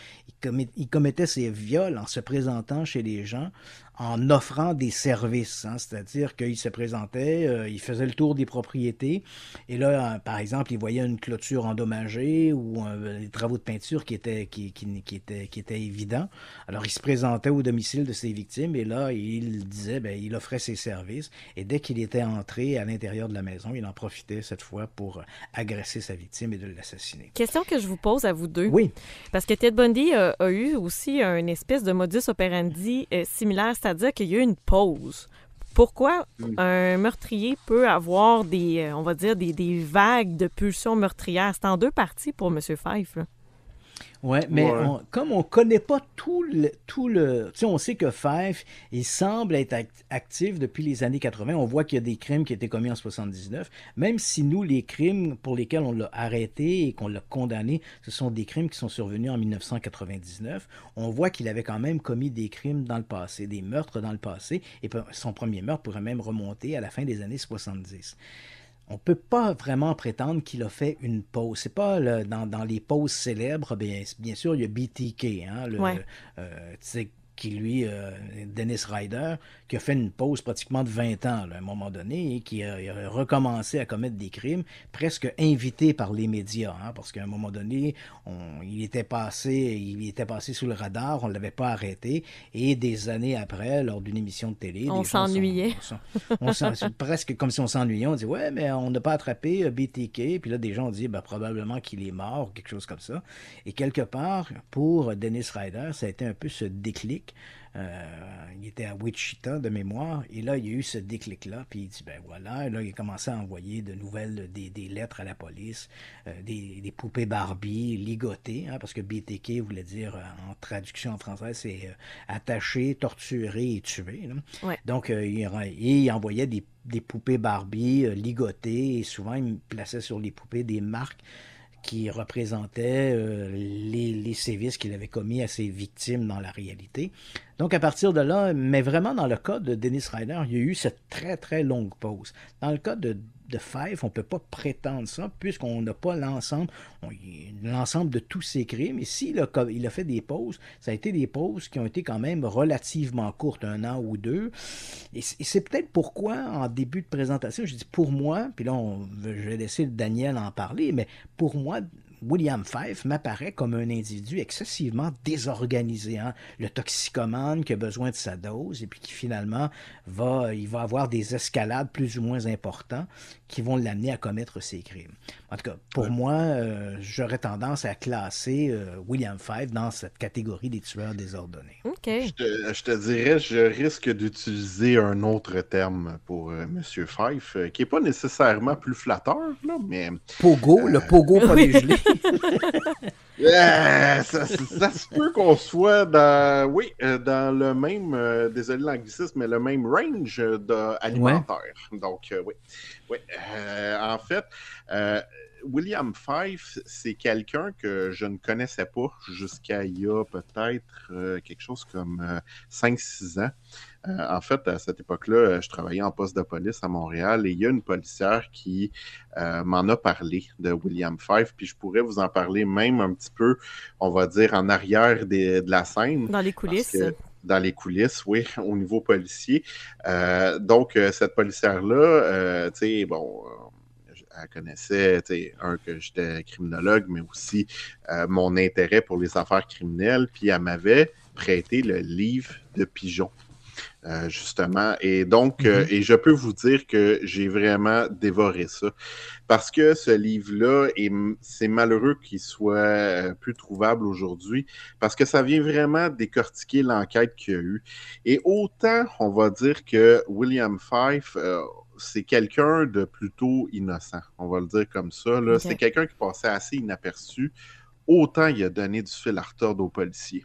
[SPEAKER 2] il, il commettait ces viols en se présentant chez les gens, en offrant des services, hein. c'est-à-dire qu'il se présentait, euh, il faisait le tour des propriétés, et là, par exemple, il voyait une clôture endommagée, ou euh, les des travaux de peinture qui étaient, qui, qui, évidents. Alors, il se présentait au domicile de ses victimes et là, il disait, bien, il offrait ses services. Et dès qu'il était entré à l'intérieur de la maison, il en profitait cette fois pour agresser sa victime et de l'assassiner.
[SPEAKER 1] Question que je vous pose à vous deux. Oui. Parce que Ted Bundy a, euh, a eu aussi une espèce de modus operandi euh, similaire, c'est-à-dire qu'il y a eu une pause pourquoi mm. un meurtrier peut avoir des, euh, on va dire, des, des vagues de pulsions meurtrières? C'est en deux parties pour M. Fife.
[SPEAKER 2] Oui, mais comme on ne connaît pas tout le. Tout le tu sais, on sait que Fife, il semble être actif depuis les années 80. On voit qu'il y a des crimes qui étaient commis en 79. Même si nous, les crimes pour lesquels on l'a arrêté et qu'on l'a condamné, ce sont des crimes qui sont survenus en 1999, on voit qu'il avait quand même commis des crimes dans le passé, des meurtres dans le passé. Et son premier meurtre pourrait même remonter à la fin des années 70 on ne peut pas vraiment prétendre qu'il a fait une pause. C'est pas dans, dans, les pauses célèbres, bien, bien sûr, il y a BTK, hein, le, euh, qui lui, euh, Dennis Ryder, qui a fait une pause pratiquement de 20 ans à un moment donné et qui a, recommencé à commettre des crimes, presque invité par les médias, hein, parce qu'à un moment donné, il était passé, il était passé sous le radar, on l'avait pas arrêté, et des années après, lors d'une émission de télé, on s'ennuyait, on, on, presque comme si on s'ennuyait, on dit ouais, mais on n'a pas attrapé euh, BTK, puis là des gens ont dit ben, probablement qu'il est mort, quelque chose comme ça, et quelque part pour Dennis Ryder, ça a été un peu ce déclic euh, il était à Wichita de mémoire, et là, il y a eu ce déclic-là, puis il dit, ben voilà, et là, il a commencé à envoyer de nouvelles, des, lettres à la police, euh, des, poupées Barbie ligotées, hein, parce que BTK voulait dire, euh, en traduction en français, c'est attaché, torturé et tué. Donc, il, envoyait des, des poupées Barbie ligotées, et souvent, il plaçait sur les poupées des marques qui représentait euh, les, les, sévices qu'il avait commis à ses victimes dans la réalité. Donc à partir de là, mais vraiment dans le cas de Dennis Ryder, il y a eu cette très très longue pause. Dans le cas de de Fife, on ne peut pas prétendre ça puisqu'on n'a pas l'ensemble l'ensemble de tous ses crimes. Mais s'il a, il a fait des pauses, ça a été des pauses qui ont été quand même relativement courtes, un an ou deux. Et c'est peut-être pourquoi, en début de présentation, je dis pour moi, puis là, je vais laisser Daniel en parler, mais pour moi, William Fife m'apparaît comme un individu excessivement désorganisé, hein. le toxicomane qui a besoin de sa dose et puis qui finalement va, il va avoir des escalades plus ou moins importantes qui vont l'amener à commettre ces crimes. En tout cas, pour moi, euh, j'aurais tendance à classer euh, William Fife dans cette catégorie des tueurs désordonnés.
[SPEAKER 3] Je te, dirais, je risque d'utiliser un autre terme pour euh, Monsieur M. Fife, qui n'est pas nécessairement plus flatteur, là, mais... Pogo, le pogo pas (laughs) dégelé. (laughs) ça, se peut qu'on soit dans, oui, dans le même, désolé l'anglicisme, mais le même range de, alimentaire. Donc, oui. Oui, euh, en fait, euh, William Fife, c'est quelqu'un que je ne connaissais pas jusqu'à il y a peut-être euh, quelque chose comme 5-6 ans. en fait, à cette époque-là, je travaillais en poste de police à Montréal et il y a une policière qui m'en a parlé de William Fife, puis je pourrais vous en parler même un petit peu, on va dire, en arrière des, de la scène. Dans les coulisses dans les coulisses, oui, au niveau policier. Euh, donc, euh, cette policière-là, euh, tu sais, bon elle connaissait, un, que j'étais criminologue, mais aussi mon intérêt pour les affaires criminelles. Puis elle m'avait prêté le livre de Pigeon euh, justement. Et donc, euh, mhm. et je peux vous dire que j'ai vraiment dévoré ça. Parce que ce livre-là, c'est malheureux qu'il soit euh, plus trouvable aujourd'hui, parce que ça vient vraiment décortiquer l'enquête qu'il y a eu. Et autant, on va dire que William Fife, c'est quelqu'un de plutôt innocent, on va le dire comme ça. C'est quelqu'un qui passait assez inaperçu autant il a donné du fil à retordre aux policiers.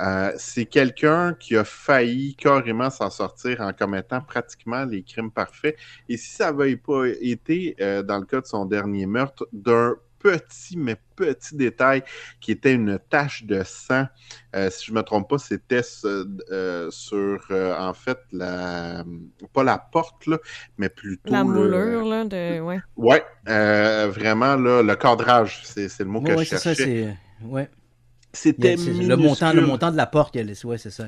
[SPEAKER 3] Euh, c'est quelqu'un qui a failli carrément s'en sortir en commettant pratiquement les crimes parfaits. Et si ça n'avait pas été, euh, dans le cas de son dernier meurtre, d'un petit, mais petit détail qui était une tache de sang. Euh, si je ne me trompe pas, c'était euh, sur, euh, en fait, la, pas la porte, mais plutôt. La moulure,
[SPEAKER 1] là, de. Ouais.
[SPEAKER 3] ouais vraiment, là, le cadrage, c'est le mot que je cherchais. c'est
[SPEAKER 1] ça, ouais.
[SPEAKER 2] C'était le montant, le montant de la porte, ouais, c'est ça.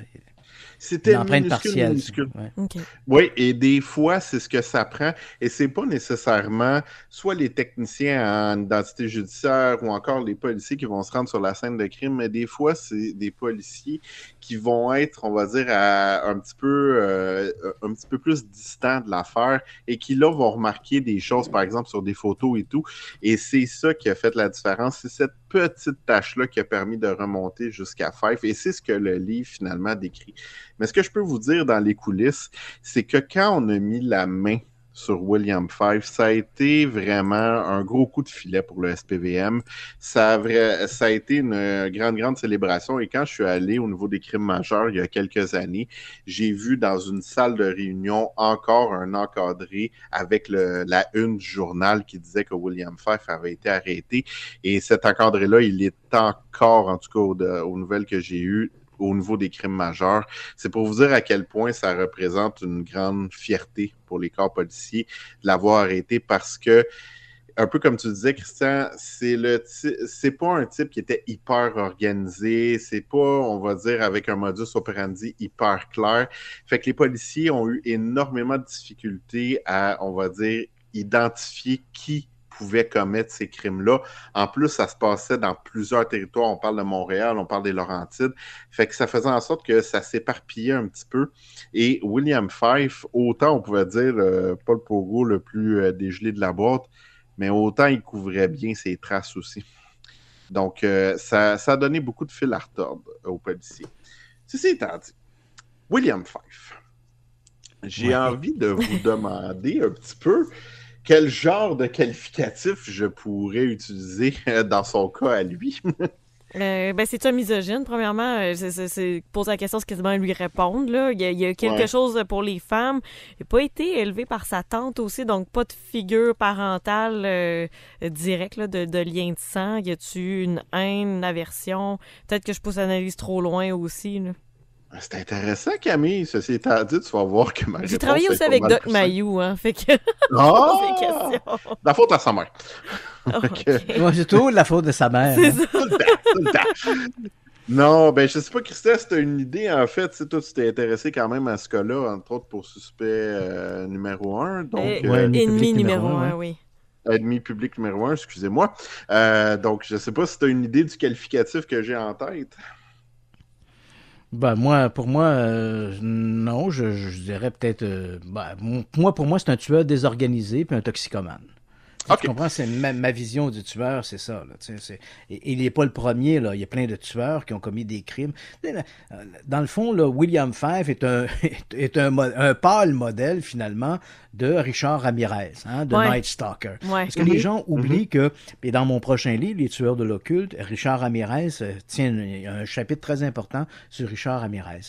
[SPEAKER 2] C'était minuscule, partielle, minuscule.
[SPEAKER 3] Ouais. Oui, et des fois, c'est ce que ça prend. Et c'est pas nécessairement soit les techniciens en identité judiciaire ou encore les policiers qui vont se rendre sur la scène de crime, mais des fois, c'est des policiers qui vont être, on va dire, à, un, petit peu, euh, un petit peu plus distants de l'affaire et qui, là, vont remarquer des choses, par exemple, sur des photos et tout. Et c'est ça qui a fait la différence. C'est cette petite tâche-là qui a permis de remonter jusqu'à Fife. Et c'est ce que le livre finalement décrit. Mais ce que je peux vous dire dans les coulisses, c'est que quand on a mis la main sur William Fife. Ça a été vraiment un gros coup de filet pour le SPVM. Ça a, été une grande, grande célébration. Et quand je suis allé au niveau des crimes majeurs il y a quelques années, j'ai vu dans une salle de réunion encore un encadré avec la une du journal qui disait que William Fife avait été arrêté. Et cet encadré-là, il est encore, en tout cas, aux nouvelles que j'ai eues, au niveau des crimes majeurs. C'est pour vous dire à quel point ça représente une grande fierté pour les corps policiers de l'avoir arrêté parce que un peu comme tu disais, Christian, c'est le c'est pas un type qui était hyper organisé, c'est pas, on va dire, avec un modus operandi hyper clair. Fait que les policiers ont eu énormément de difficultés à, on va dire, identifier qui pouvaient commettre ces crimes-là. En plus, ça se passait dans plusieurs territoires. On parle de Montréal, on parle des Laurentides. Fait que ça faisait en sorte que ça s'éparpillait un petit peu. Et William Fife, autant on pouvait dire euh, Paul Pogo le plus euh, dégelé de la boîte, mais autant il couvrait bien ses traces aussi. Donc, euh, ça, a donné beaucoup de fil à retordre aux policiers. Ceci étant dit, William Fife, j'ai envie de vous demander un petit peu quel genre de qualificatif je pourrais utiliser euh, dans son cas à lui? (laughs)
[SPEAKER 1] Euh, ben, c'est un misogyne, premièrement. Euh, c'est, poser la question, c'est quasiment lui répondre. Là. Il, y a, quelque chose pour les femmes. Il n'a pas été élevé par sa tante aussi, donc pas de figure parentale directe de, lien de sang. Y a-tu une haine, une aversion? Peut-être que je pousse l'analyse trop loin aussi. Là.
[SPEAKER 3] Ah, c'est intéressant, Camille. Ceci étant dit, tu vas voir que ma J'ai travaillé aussi avec Doc Mayou, hein. Fait que. (laughs) Ah! (laughs) la faute à sa mère. (laughs) Ok. Moi, j'ai toujours
[SPEAKER 2] la faute de sa mère. C'est hein. Tout le temps, tout le
[SPEAKER 3] temps. Non, ben je sais pas, Christelle, si tu as une idée, en fait, toi, tu t'es intéressé quand même à ce cas-là, entre autres pour suspect euh, numéro un. Donc, euh, euh, ennemi numéro un, oui. Ennemi public numéro un, excusez-moi. donc, je sais pas si tu as une idée du qualificatif que j'ai en tête.
[SPEAKER 2] Ben moi, pour moi, euh, non, je, je dirais peut-être. Euh, bah, moi, pour moi, c'est un tueur désorganisé puis un toxicomane. Tu comprends, c'est ma, vision du tueur, c'est ça. Là, est, il n'est pas le premier. Là. Il y a plein de tueurs qui ont commis des crimes. Euh, dans le fond, là, William Fife est un, (laughs) est un, un, pâle modèle, finalement, de Richard Ramirez, hein, de Night Stalker. Parce que les mhm. gens mhm. oublient que, et dans mon prochain livre, Les tueurs de l'occulte, Richard Ramirez euh, tient un, chapitre très important sur Richard Ramirez.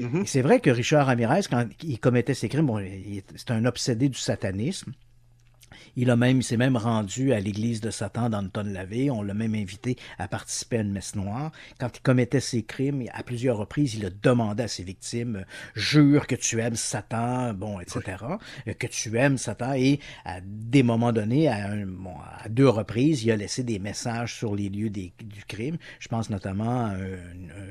[SPEAKER 2] Mhm. C'est vrai que Richard Ramirez, quand il commettait ses crimes, c'est un obsédé du satanisme. Il a même, s'est même rendu à l'église de Satan d'Anton Lavey. On l'a même invité à participer à une messe noire. Quand il commettait ses crimes, à plusieurs reprises, il a demandé à ses victimes euh, jure que tu aimes Satan, bon, etc. Euh, que tu aimes Satan. Et à des moments donnés, à, deux reprises, il a laissé des messages sur les lieux du crime. Je pense notamment à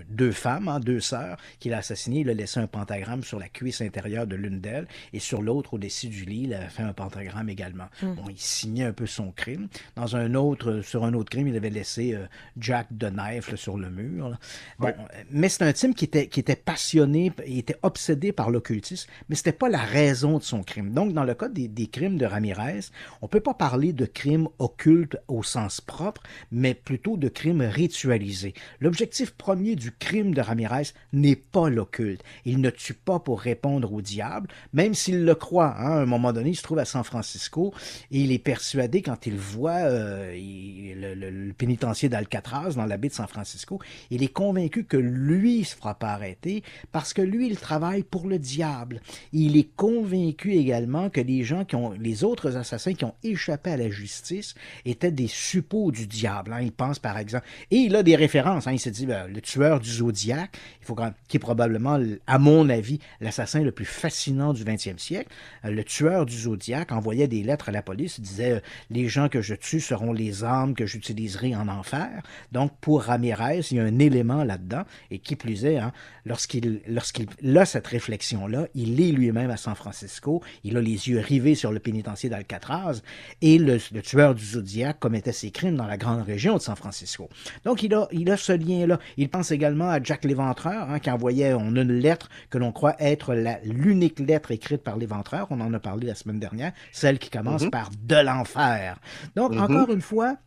[SPEAKER 2] deux femmes, hein, deux sœurs, qu'il a assassinées. Il a laissé un pentagramme sur la cuisse intérieure de l'une d'elles et sur l'autre, au-dessus du lit, il a fait un pentagramme également. Hum. Bon, il signait un peu son crime. Dans un autre, sur un autre crime, il avait laissé euh, Jack de Knife sur le mur. Bon, euh, Mais c'est un type qui était, qui était passionné, il était obsédé par l'occultisme, mais c'était pas la raison de son crime. Donc, dans le cas des, crimes de Ramirez, on ne peut pas parler de crime occulte au sens propre, mais plutôt de crime ritualisé. L'objectif premier du crime de Ramirez n'est pas l'occulte. Il ne tue pas pour répondre au diable, même s'il le croit. Hein. À un moment donné, il se trouve à San Francisco il est persuadé, quand il voit euh, le, le, pénitencier d'Alcatraz dans la baie de San Francisco, il est convaincu que lui se fera pas arrêter parce que lui, il travaille pour le diable. Il est convaincu également que les gens qui ont, les autres assassins qui ont échappé à la justice étaient des suppôts du diable. Hein. Il pense par exemple, et il a des références. Hein. Il se dit, ben, le tueur du Zodiac, il faut quand, qui est probablement, à mon avis, l'assassin le plus fascinant du 20e siècle. Euh, le tueur du Zodiac envoyait des lettres à la police, disait euh, les gens que je tue seront les armes que j'utiliserai en enfer. Donc pour Ramirez, il y a un élément là-dedans et qui plus est, hein, lorsqu'il lorsqu'il a cette réflexion là, il est lui-même à San Francisco, il a les yeux rivés sur le pénitencier d'Alcatraz et le, tueur du Zodiac commettait ses crimes dans la grande région de San Francisco. Donc il a il a ce lien là. Il pense également à Jack l'éventreur hein, qui envoyait on a une lettre que l'on croit être l'unique lettre écrite par l'éventreur. On en a parlé la semaine dernière, celle qui commence mhm. par de l'enfer. Donc, mm-hmm. encore une fois,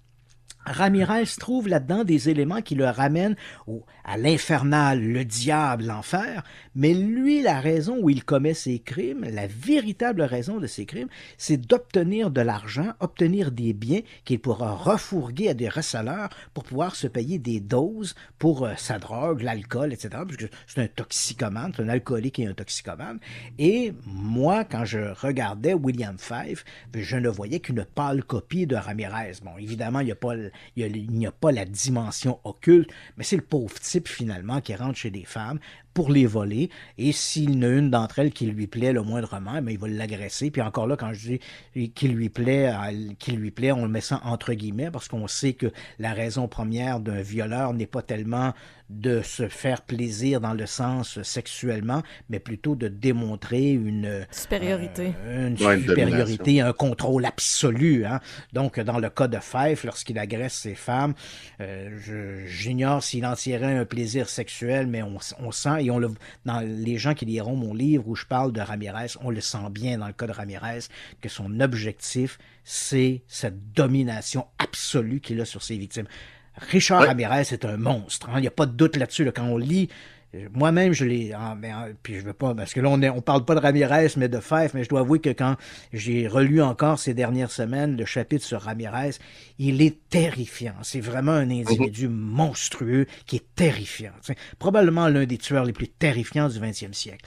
[SPEAKER 2] Ramirez trouve là-dedans des éléments qui le ramènent à l'infernal, le diable, l'enfer, mais lui, la raison où il commet ses crimes, la véritable raison de ses crimes, c'est d'obtenir de l'argent, obtenir des biens qu'il pourra refourguer à des receleurs pour pouvoir se payer des doses pour euh, sa drogue, l'alcool, etc., c'est un toxicomane, c'est un alcoolique et un toxicomane. Et moi, quand je regardais William Fife, je ne voyais qu'une pâle copie de Ramirez. Bon, évidemment, il n'y a pas il n'y a, pas la dimension occulte, mais c'est le pauvre type finalement qui rentre chez des femmes pour les voler. Et s'il n'a une d'entre elles qui lui plaît le moindrement, mais eh ben, il va l'agresser. Puis encore là, quand je dis qu'il lui plaît, qui lui plaît, on le met ça entre guillemets parce qu'on sait que la raison première d'un violeur n'est pas tellement de se faire plaisir dans le sens sexuellement, mais plutôt de démontrer une
[SPEAKER 1] supériorité,
[SPEAKER 2] euh, une supériorité, un contrôle absolu. Hein. Donc, dans le cas de Fife, lorsqu'il agresse ses femmes, euh, j'ignore s'il en tirait un plaisir sexuel, mais on, on sent et on le, dans les gens qui liront mon livre où je parle de Ramirez, on le sent bien dans le cas de Ramirez, que son objectif, c'est cette domination absolue qu'il a sur ses victimes. Richard Ramirez est un monstre, hein. il n'y a pas de doute là-dessus. quand on lit moi-même, je l'ai. Ah, ben, ah, puis je veux pas, parce que là, on, on parle pas de Ramirez, mais de Fife, mais je dois avouer que quand j'ai relu encore ces dernières semaines le chapitre sur Ramirez, il est terrifiant. C'est vraiment un individu monstrueux qui est terrifiant. C'est probablement l'un des tueurs les plus terrifiants du 20e siècle.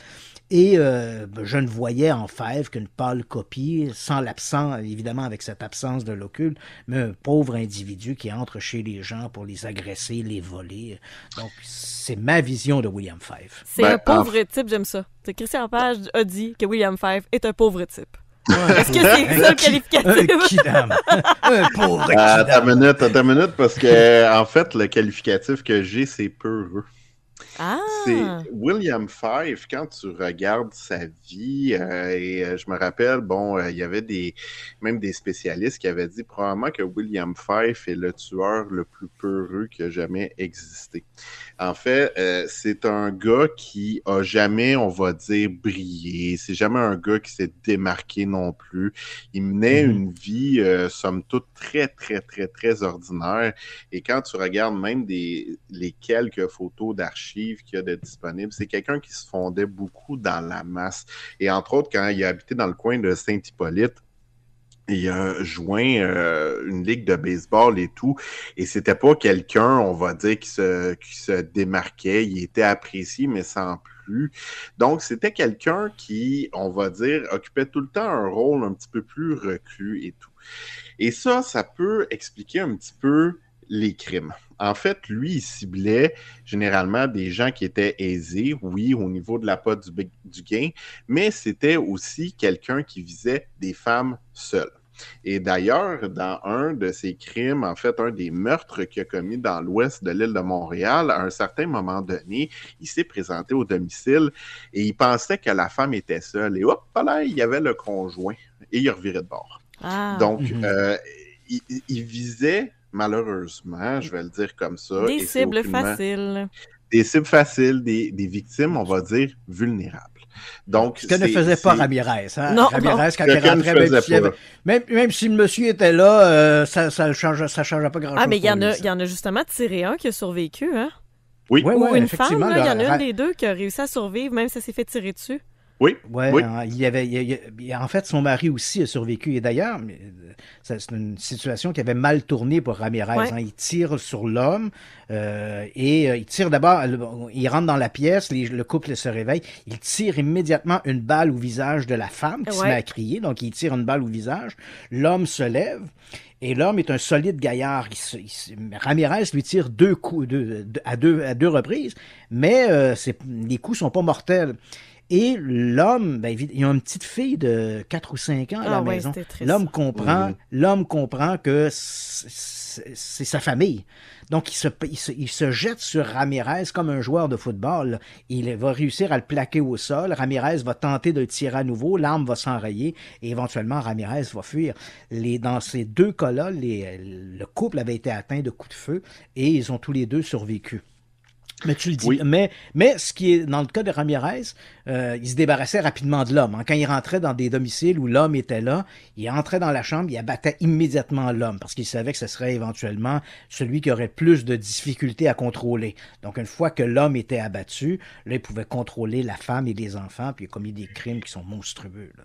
[SPEAKER 2] Et euh, ben, je ne voyais en Fèvre qu'une pâle copie, sans l'absence, évidemment avec cette absence de locule, mais un pauvre individu qui entre chez les gens pour les agresser, les voler. Donc, c'est ma vision de William Fife. C'est ben, un pauvre
[SPEAKER 1] type, j'aime ça. Christian Page a dit que William Fife est un pauvre type. (laughs) Est-ce que c'est le qualificatif? Un,
[SPEAKER 3] un pauvre type. Ah, attends une minute, attends une minute, parce que, en fait, le qualificatif que j'ai, c'est peureux. C'est ah! William Fife, quand tu regardes sa vie, euh, et euh, je me rappelle, bon, euh, il y avait des, même des spécialistes qui avaient dit probablement que William Fife est le tueur le plus peureux qui a jamais existé. En fait, c'est un gars qui a jamais, on va dire, brillé. C'est jamais un gars qui s'est démarqué non plus. Il menait mhm. une vie, somme toute, très, très, très, très ordinaire. Et quand tu regardes même des, les quelques photos d'archives, qui qu'il y a de disponibles. C'est quelqu'un qui se fondait beaucoup dans la masse. Et entre autres, quand il habitait dans le coin de Saint-Hippolyte, il a joint euh, une ligue de baseball et tout. Et c'était pas quelqu'un, on va dire, qui se, qui se démarquait. Il était apprécié, mais sans plus. Donc, c'était quelqu'un qui, on va dire, occupait tout le temps un rôle un petit peu plus reclus et tout. Et ça, ça peut expliquer un petit peu les crimes. En fait, lui, il ciblait généralement des gens qui étaient aisés, oui, au niveau de la pote du, gain, mais c'était aussi quelqu'un qui visait des femmes seules. Et d'ailleurs, dans un de ses crimes, en fait, un des meurtres qu'il a commis dans l'ouest de l'île de Montréal, à un certain moment donné, il s'est présenté au domicile et il pensait que la femme était seule. Et hop, là, il y avait le conjoint et il revirait de bord. Ah. Donc, mhm. euh, il visait malheureusement, je vais le dire comme ça. Des cibles faciles. Des cibles faciles, des, des, victimes, on va dire, vulnérables. Donc, ce que ne faisait pas Ramirez. Hein? Non, Ramirez, quand il rentrait, même, si
[SPEAKER 2] même, si, le monsieur était là, euh, ça ne change, ça changeait pas grand-chose. Ah, mais il y, en a,
[SPEAKER 1] y en a justement tiré un qui a survécu. Hein? Oui, oui, Ou une femme, il y en a une des deux qui a réussi à survivre, même si ça s'est fait tirer dessus.
[SPEAKER 3] Oui. Hein,
[SPEAKER 2] il y avait, en fait, son mari aussi a survécu. Et d'ailleurs, euh, c'est une situation qui avait mal tourné pour Ramirez. Hein. Il tire sur l'homme euh, et euh, il tire d'abord, il rentre dans la pièce, le couple se réveille. Il tire immédiatement une balle au visage de la femme qui se met à crier. Donc, il tire une balle au visage. L'homme se lève et l'homme est un solide gaillard. Ramirez lui tire deux coups à, deux, à deux reprises, mais les coups sont pas mortels. Et l'homme, ben, il y a une petite fille de 4 ou 5 ans à la ah maison. L'homme comprend, l'homme comprend que c'est sa famille. Donc, il se, jette sur Ramirez comme un joueur de football. Il va réussir à le plaquer au sol. Ramirez va tenter de le tirer à nouveau. L'arme va s'enrayer et éventuellement, Ramirez va fuir. dans ces deux cas-là, le couple avait été atteint de coups de feu et ils ont tous les deux survécu. Mais tu le dis. Mais, mais ce qui est dans le cas de Ramirez, euh, il se débarrassait rapidement de l'homme. Hein. Quand il rentrait dans des domiciles où l'homme était là, il entrait dans la chambre, il abattait immédiatement l'homme parce qu'il savait que ce serait éventuellement celui qui aurait plus de difficultés à contrôler. Donc une fois que l'homme était abattu, là, il pouvait contrôler la femme et les enfants, puis il a commis des crimes qui sont monstrueux. Là,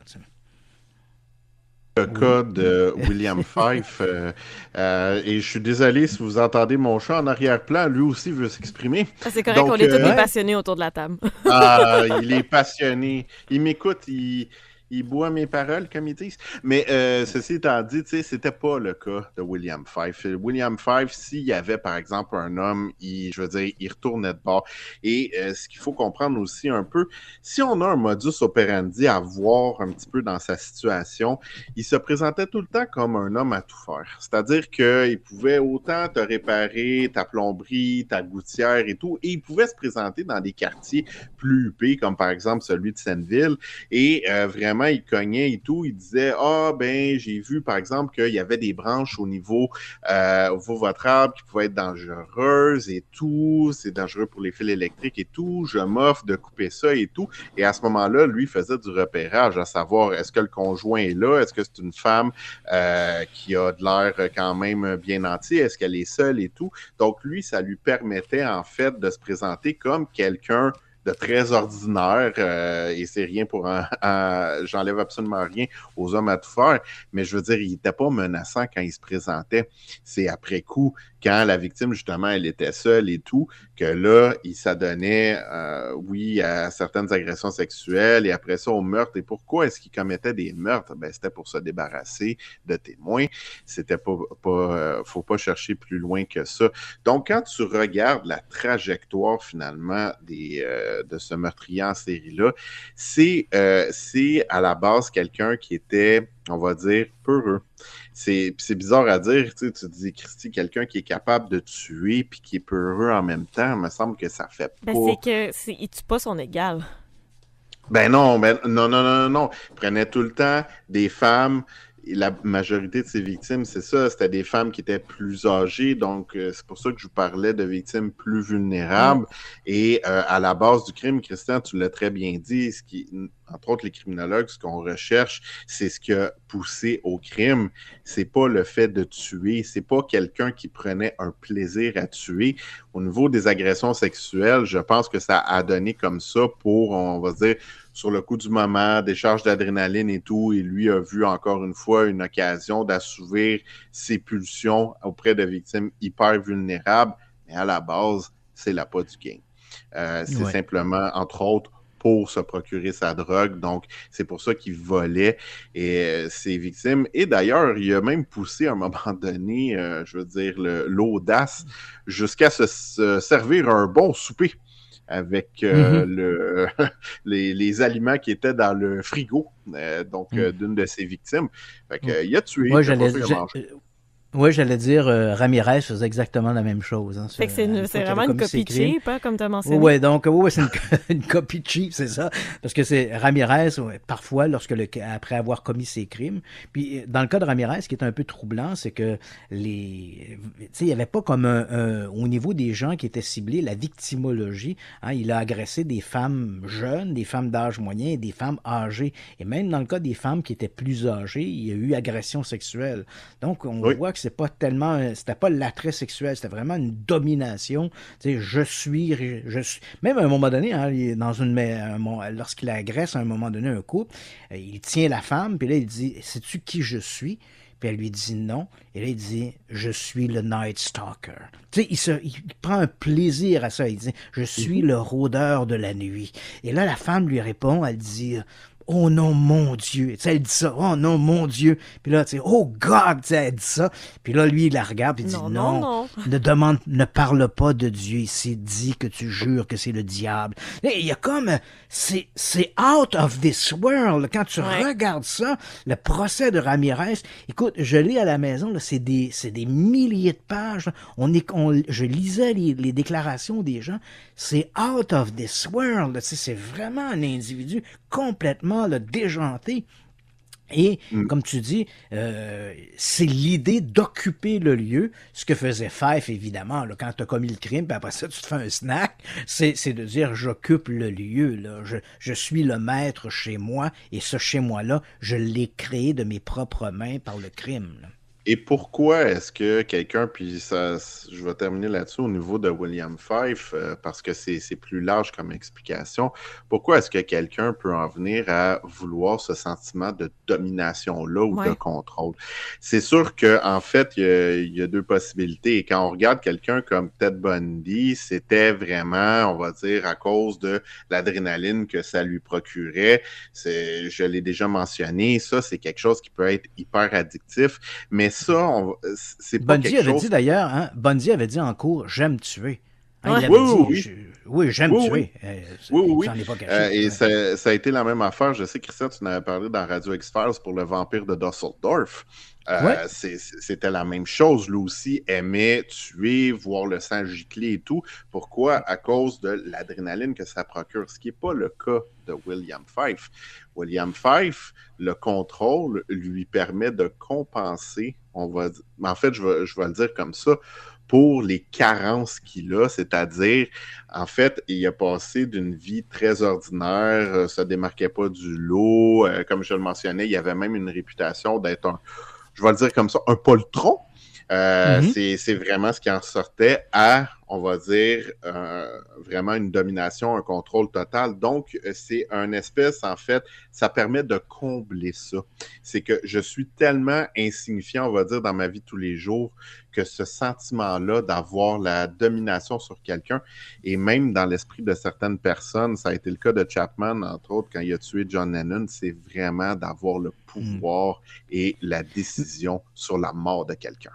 [SPEAKER 3] le cas de William (laughs) Fife. Euh, euh, et je suis désolé si vous entendez mon chat en arrière-plan, lui aussi veut s'exprimer. Ah, c'est correct, on est tous des euh, passionnés
[SPEAKER 1] autour de la table. Ah,
[SPEAKER 3] (laughs) il est passionné. Il m'écoute, il, il boit mes paroles, comme ils disent. Mais euh, ceci étant dit, c'était pas le cas de William Fife. William Fife, s'il y avait, par exemple, un homme, il, je veux dire, il retournait de bord. Et euh, ce qu'il faut comprendre aussi un peu, si on a un modus operandi à voir un petit peu dans sa situation, il se présentait tout le temps comme un homme à tout faire. C'est-à-dire qu'il pouvait autant te réparer ta plomberie, ta gouttière et tout, et il pouvait se présenter dans des quartiers plus huppés, comme par exemple celui de Senneville, et euh, vraiment il cognait et tout, il disait Ah, ben, j'ai vu, par exemple, qu'il y avait des branches au niveau, euh, votre arbre qui pouvaient être dangereuses et tout, c'est dangereux pour les fils électriques et tout, je m'offre de couper ça et tout. Et à ce moment-là, lui faisait du repérage, à savoir est-ce que le conjoint est là, est-ce que c'est une femme euh, qui a de l'air quand même bien entier, est-ce qu'elle est seule et tout. Donc, lui, ça lui permettait en fait de se présenter comme quelqu'un très ordinaire euh, et c'est rien pour un. J'enlève absolument rien aux hommes à tout faire, mais je veux dire, il n'était pas menaçant quand il se présentait. C'est après coup, quand la victime, justement, elle était seule et tout, que là, il s'adonnait, euh, oui, à certaines agressions sexuelles et après ça, au meurtre. Et pourquoi est-ce qu'il commettait des meurtres? Ben, c'était pour se débarrasser de témoins. C'était pas, euh, faut pas chercher plus loin que ça. Donc, quand tu regardes la trajectoire, finalement, des, de ce meurtrier en série-là, euh, c'est à la base quelqu'un qui était, on va dire, peureux c'est bizarre à dire, tu, sais, tu dis Christy, quelqu'un qui est capable de tuer puis qui est peureux en même temps, il me semble que ça fait ben, pas.
[SPEAKER 1] c'est que il tue pas son égal.
[SPEAKER 3] Ben non, ben non, non, non, non. Il prenait tout le temps des femmes la majorité de ces victimes, c'est ça, c'était des femmes qui étaient plus âgées, donc euh, c'est pour ça que je vous parlais de victimes plus vulnérables. Et euh, à la base du crime, Christian, tu l'as très bien dit, ce qui, entre autres les criminologues, ce qu'on recherche, c'est ce qui a poussé au crime. C'est pas le fait de tuer, c'est pas quelqu'un qui prenait un plaisir à tuer. Au niveau des agressions sexuelles, je pense que ça a donné comme ça pour, on va dire, sur le coup du moment, des charges d'adrénaline et tout. Et lui a vu encore une fois une occasion d'assouvir ses pulsions auprès de victimes hyper vulnérables. Mais à la base, c'est la pas du gain. Euh, c'est simplement, entre autres, pour se procurer sa drogue. Donc, c'est pour ça qu'il volait et, euh, ses victimes. Et d'ailleurs, il a même poussé à un moment donné, euh, je veux dire, l'audace jusqu'à se, servir un bon souper avec euh, mm-hmm. le, (laughs) les, les, aliments qui étaient dans le frigo, euh, donc euh, mm. d'une de ses victimes. Fait que, mm. il a tué. Moi,
[SPEAKER 2] oui, j'allais dire, euh, Ramirez faisait exactement la même chose. Hein, c'est, vraiment une copie cheap,
[SPEAKER 1] hein, comme tu as mentionné. Oui,
[SPEAKER 2] donc, c'est (laughs) une, copie cheap, c'est ça. Parce que c'est Ramirez, parfois, lorsque le, après avoir commis ses crimes. Puis, euh, dans le cas de Ramirez, ce qui est un peu troublant, c'est que les. Tu sais, il n'y avait pas comme Au niveau des gens qui étaient ciblés, la victimologie, hein, il a agressé des femmes jeunes, des femmes d'âge moyen et des femmes âgées. Et même dans le cas des femmes qui étaient plus âgées, il y a eu agression sexuelle. Donc, on voit que c'est pas tellement, euh, c'était pas l'attrait sexuel, c'était vraiment une domination. Tu sais, je suis, je suis. Même à un moment donné, hein, dans une, lorsqu'il agresse à un moment donné un couple, euh, il tient la femme, puis là il dit, sais-tu qui je suis? Puis elle lui dit non. Et là, il dit Je suis le Night Stalker. Tu sais, il, il prend un plaisir à ça. Il dit Je suis mhm. le rôdeur de la nuit. Et là, la femme lui répond Elle dit oh non, mon Dieu. Tu sais, elle dit ça, oh non, mon Dieu. Puis là, tu sais, oh God, tu sais, dit ça. Puis là, lui, il la regarde, et il dit, non, ne demande, ne parle pas de Dieu ici, dit que tu jures que c'est le diable. il y a comme, c'est, c'est out of this world. Quand tu regardes ça, le procès de Ramirez, écoute, je lis à la maison, là, c'est des, c'est des milliers de pages. On est, je lisais les, les déclarations des gens c'est out of this world, c'est vraiment un individu complètement déjanté. Et mm. comme tu dis, euh, c'est l'idée d'occuper le lieu, ce que faisait Fife évidemment, là, quand tu as commis le crime, puis après ça tu te fais un snack, c'est de dire j'occupe le lieu, là, je, suis le maître chez moi, et ce chez moi-là, je l'ai créé de mes propres mains par le crime.
[SPEAKER 3] Et pourquoi est-ce que quelqu'un, puis ça, je vais terminer là-dessus au niveau de William Fife, euh, parce que c'est plus large comme explication, pourquoi est-ce que quelqu'un peut en venir à vouloir ce sentiment de domination-là ou de contrôle? C'est sûr qu'en en fait, il y, a deux possibilités. Et quand on regarde quelqu'un comme Ted Bundy, c'était vraiment, on va dire, à cause de l'adrénaline que ça lui procurait. Je l'ai déjà mentionné, ça, c'est quelque chose qui peut être hyper addictif, mais ça, euh, c'est pas Bundy avait dit
[SPEAKER 2] d'ailleurs, hein, Bundy avait dit en cours, j'aime tuer. Hein, oui, oui, j'aime tuer.
[SPEAKER 3] Oui, euh, oui, euh, et ça, a été la même affaire. Je sais, Christian, tu en parlé dans Radio X-Files pour le vampire de Dusseldorf. C'était la même chose. Lui aussi aimait tuer, voir le sang gicler et tout. Pourquoi? À cause de l'adrénaline que ça procure, ce qui n'est pas le cas de William Fife. William Fife, le contrôle lui permet de compenser on en fait, je vais, le dire comme ça, pour les carences qu'il a, c'est-à-dire, en fait, il a passé d'une vie très ordinaire, ça euh, ne démarquait pas du lot. Euh, comme je le mentionnais, il avait même une réputation d'être un, je vais le dire comme ça, un poltron. Euh, mhm. C'est vraiment ce qui en sortait à on va dire, euh, vraiment une domination, un contrôle total. Donc, c'est un espèce, en fait, ça permet de combler ça. C'est que je suis tellement insignifiant, on va dire, dans ma vie tous les jours, que ce sentiment-là d'avoir la domination sur quelqu'un, et même dans l'esprit de certaines personnes, ça a été le cas de Chapman, entre autres, quand il a tué John Lennon, c'est vraiment d'avoir le hmm. pouvoir et la décision sur la mort de quelqu'un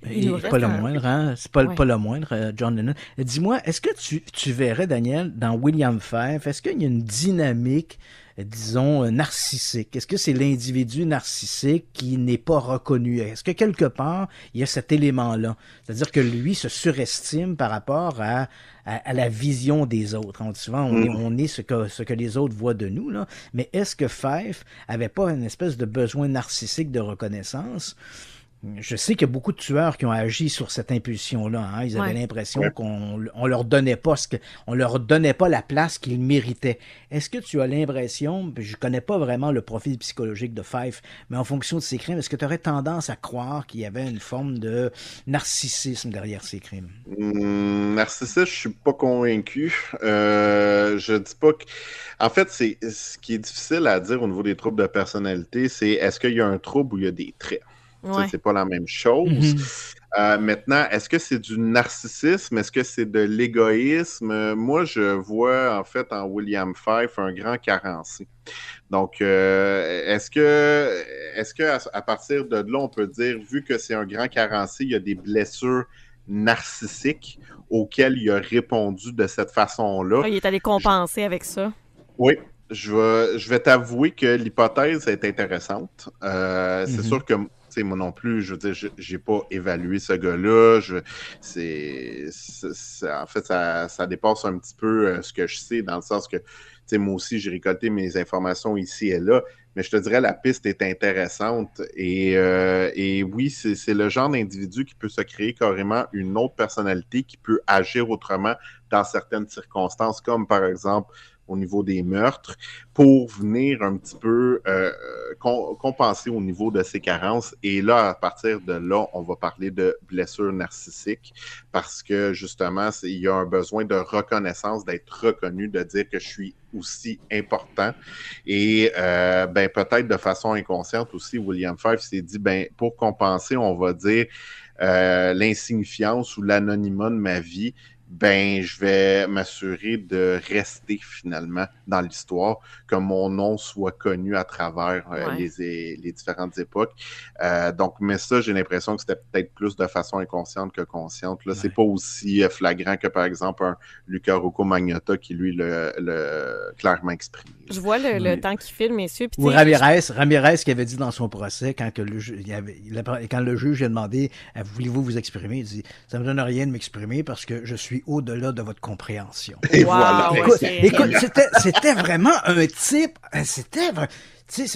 [SPEAKER 2] pas le moindre, C'est pas, le moindre, John Lennon. Euh, dis-moi, est-ce que tu, tu, verrais, Daniel, dans William Fife, est-ce qu'il y a une dynamique, euh, disons, euh, narcissique? Est-ce que c'est l'individu narcissique qui n'est pas reconnu? Est-ce que quelque part, il y a cet élément-là? C'est-à-dire que lui se surestime par rapport à, à, la vision des autres. On souvent, mm. on, est, ce, que, ce que les autres voient de nous, là. Mais est-ce que Fife avait pas une espèce de besoin narcissique de reconnaissance? je sais qu'il y a beaucoup de tueurs qui ont agi sur cette impulsion-là. Hein. Ils avaient l'impression qu'on leur donnait pas que, on leur donnait pas la place qu'ils méritaient. Est-ce que tu as l'impression, je connais pas vraiment le profil psychologique de Fife, mais en fonction de ses crimes, est-ce que tu aurais tendance à croire qu'il y avait une forme de narcissisme derrière ces crimes
[SPEAKER 3] hmm, Narcissisme, je suis pas convaincu. Euh, je dis pas que. En fait, c'est ce qui est difficile à dire au niveau des troubles de personnalité, c'est est-ce qu'il y a un trouble ou il y a des traits. C'est pas la même chose. Mhm. Euh, maintenant, est-ce que c'est du narcissisme? Est-ce que c'est de l'égoïsme? Moi, je vois en fait en William Fife un grand carencé. Donc, euh, est-ce que, est-ce que à, partir de là, on peut dire, vu que c'est un grand carencé, il y a des blessures narcissiques auxquelles il a répondu de cette façon-là? Ah, il
[SPEAKER 1] est allé compenser avec ça.
[SPEAKER 3] Oui, je vais, je vais t'avouer que l'hypothèse est intéressante. Euh, c'est mhm. sûr que moi non plus, je veux dire, j'ai pas évalué ce gars-là. C'est, en fait, ça, dépasse un petit peu euh, ce que je sais, dans le sens que, tu sais, moi aussi, j'ai récolté mes informations ici et là, mais je te dirais, la piste est intéressante. Et, euh, et oui, c'est le genre d'individu qui peut se créer carrément une autre personnalité, qui peut agir autrement dans certaines circonstances, comme par exemple au niveau des meurtres pour venir un petit peu euh, compenser au niveau de ses carences. Et là, à partir de là, on va parler de blessures narcissiques parce que justement, il y a un besoin de reconnaissance, d'être reconnu, de dire que je suis aussi important. Et euh, ben, peut-être de façon inconsciente aussi, William Fife s'est dit, ben, pour compenser, on va dire euh, l'insignifiance ou l'anonymat de ma vie, ben, je vais m'assurer de rester finalement dans l'histoire, que mon nom soit connu à travers euh, les, différentes époques. Euh, donc, mais ça, j'ai l'impression que c'était peut-être plus de façon inconsciente que consciente. Là, c'est pas aussi euh, flagrant que, par exemple, un Luca Rocco Magnota qui, lui, le, clairement exprimé.
[SPEAKER 1] Je vois le, temps qu'il file, Ou Ramirez,
[SPEAKER 2] Ramirez qui avait dit dans son procès, quand, que le, quand le juge lui a demandé ah, Voulez-vous vous exprimer Il dit Ça me donne rien de m'exprimer parce que je suis au-delà de votre compréhension. Et voilà. Écoute, c'était vraiment un type, euh, c'était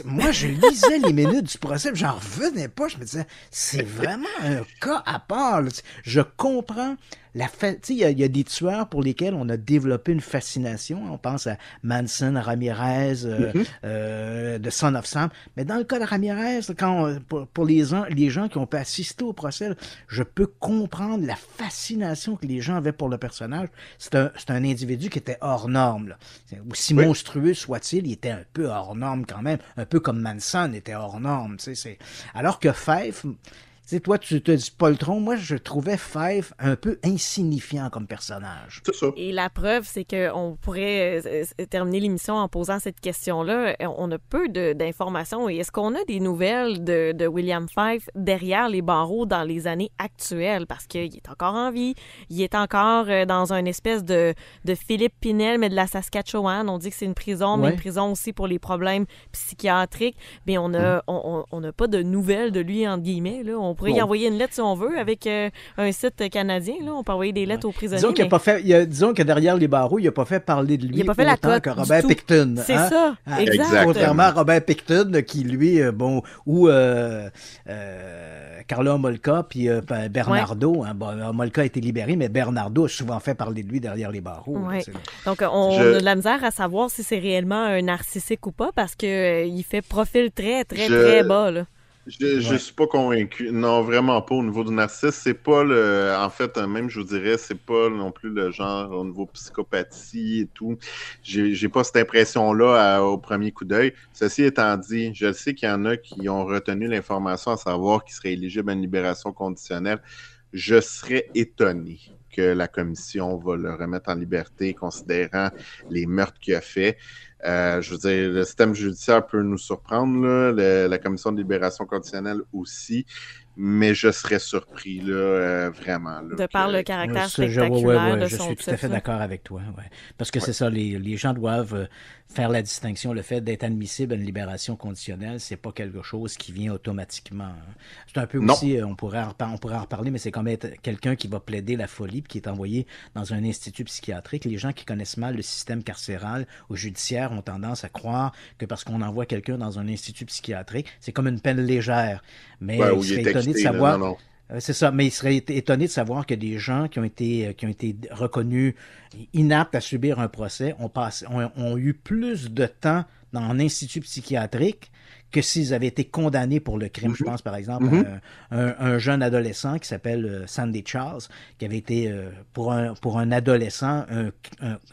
[SPEAKER 2] moi, je lisais les minutes du procès, j'en revenais pas. Je me disais, c'est vraiment un cas à part. Je comprends la fa... il y, a des tueurs pour lesquels on a développé une fascination. Hein. On pense à Manson, Ramirez, euh, mm-hmm. euh, de Son of Sam. Mais dans le cas de Ramirez, quand pour, les, gens, les gens qui ont pu assister au procès, je peux comprendre la fascination que les gens avaient pour le personnage. C'est un, un, individu qui était hors norme. Aussi monstrueux soit-il, il était un peu hors norme quand même un peu comme Manson était hors norme. Alors que Fife, sais, toi, tu te dis Poltron. Moi, je trouvais Fife un peu insignifiant comme personnage.
[SPEAKER 1] C'est ça. Et la preuve, c'est qu'on pourrait euh, euh, terminer l'émission en posant cette question-là. Euh, on a peu d'informations. Et est-ce qu'on a des nouvelles de, de, William Fife derrière les barreaux dans les années actuelles? Parce qu'il est encore en vie. Il est encore dans une espèce de, de Philippe Pinel, mais de la Saskatchewan. On dit que c'est une prison, mais une prison aussi pour les problèmes psychiatriques. Mais on n'a on, on, pas de nouvelles de lui, entre guillemets. Là. On on pourrait y envoyer une lettre si on veut avec euh, un site canadien. Là. On peut envoyer des lettres aux prisonniers.
[SPEAKER 2] Disons, que derrière les barreaux, il n'a pas fait parler de lui. Il n'a pas fait la que Robert Picton. C'est hein? ça. Ah, contrairement à Robert Picton, qui lui, euh, bon, ou euh, euh Carlo Molca, puis ben, Bernardo. Hein. a été libéré, mais Bernardo a souvent fait parler de lui derrière les barreaux.
[SPEAKER 1] Donc, on, a de la misère à savoir si c'est réellement un narcissique ou pas parce qu'il fait profil très, très, très bas.
[SPEAKER 3] Je, ne suis pas convaincu. Non, vraiment pas au niveau du narcissisme. C'est pas le. En fait, euh, même je vous dirais, c'est pas non plus le genre au niveau psychopathie et tout. J'ai pas cette impression-là au premier coup d'œil. Ceci étant dit, je sais qu'il y en a qui ont retenu l'information à savoir qu'il serait éligible à une libération conditionnelle. Je serais étonné que la commission va le remettre en liberté, considérant les meurtres qu'il a fait. Euh, je veux dire, le système judiciaire peut nous surprendre, la commission de libération conditionnelle aussi, mais je serais surpris, là, euh, vraiment. de
[SPEAKER 1] par le euh, caractère spectaculaire je, je suis tout à fait d'accord avec
[SPEAKER 2] toi. Parce que c'est ça, les, gens doivent faire la distinction, le fait d'être admissible à une libération conditionnelle, c'est pas quelque chose qui vient automatiquement. Hein. C'est un peu aussi, euh, on pourrait, en, on pourrait en reparler, mais c'est comme être quelqu'un qui va plaider la folie qui est envoyé dans un institut psychiatrique. Les gens qui connaissent mal le système carcéral ou judiciaire ont tendance à croire que parce qu'on envoie quelqu'un dans un institut psychiatrique, c'est comme une peine légère. Mais je de savoir. Euh, c'est ça, mais il serait étonné de savoir que des gens qui ont été, euh, qui ont été reconnus inaptes à subir un procès ont, passé, ont, eu plus de temps dans institut psychiatrique que s'ils avaient été condamnés pour le crime. Je mhm. pense par exemple à mhm. un, jeune adolescent qui s'appelle euh, Sandy Charles, qui avait été, euh, pour, un, pour un adolescent,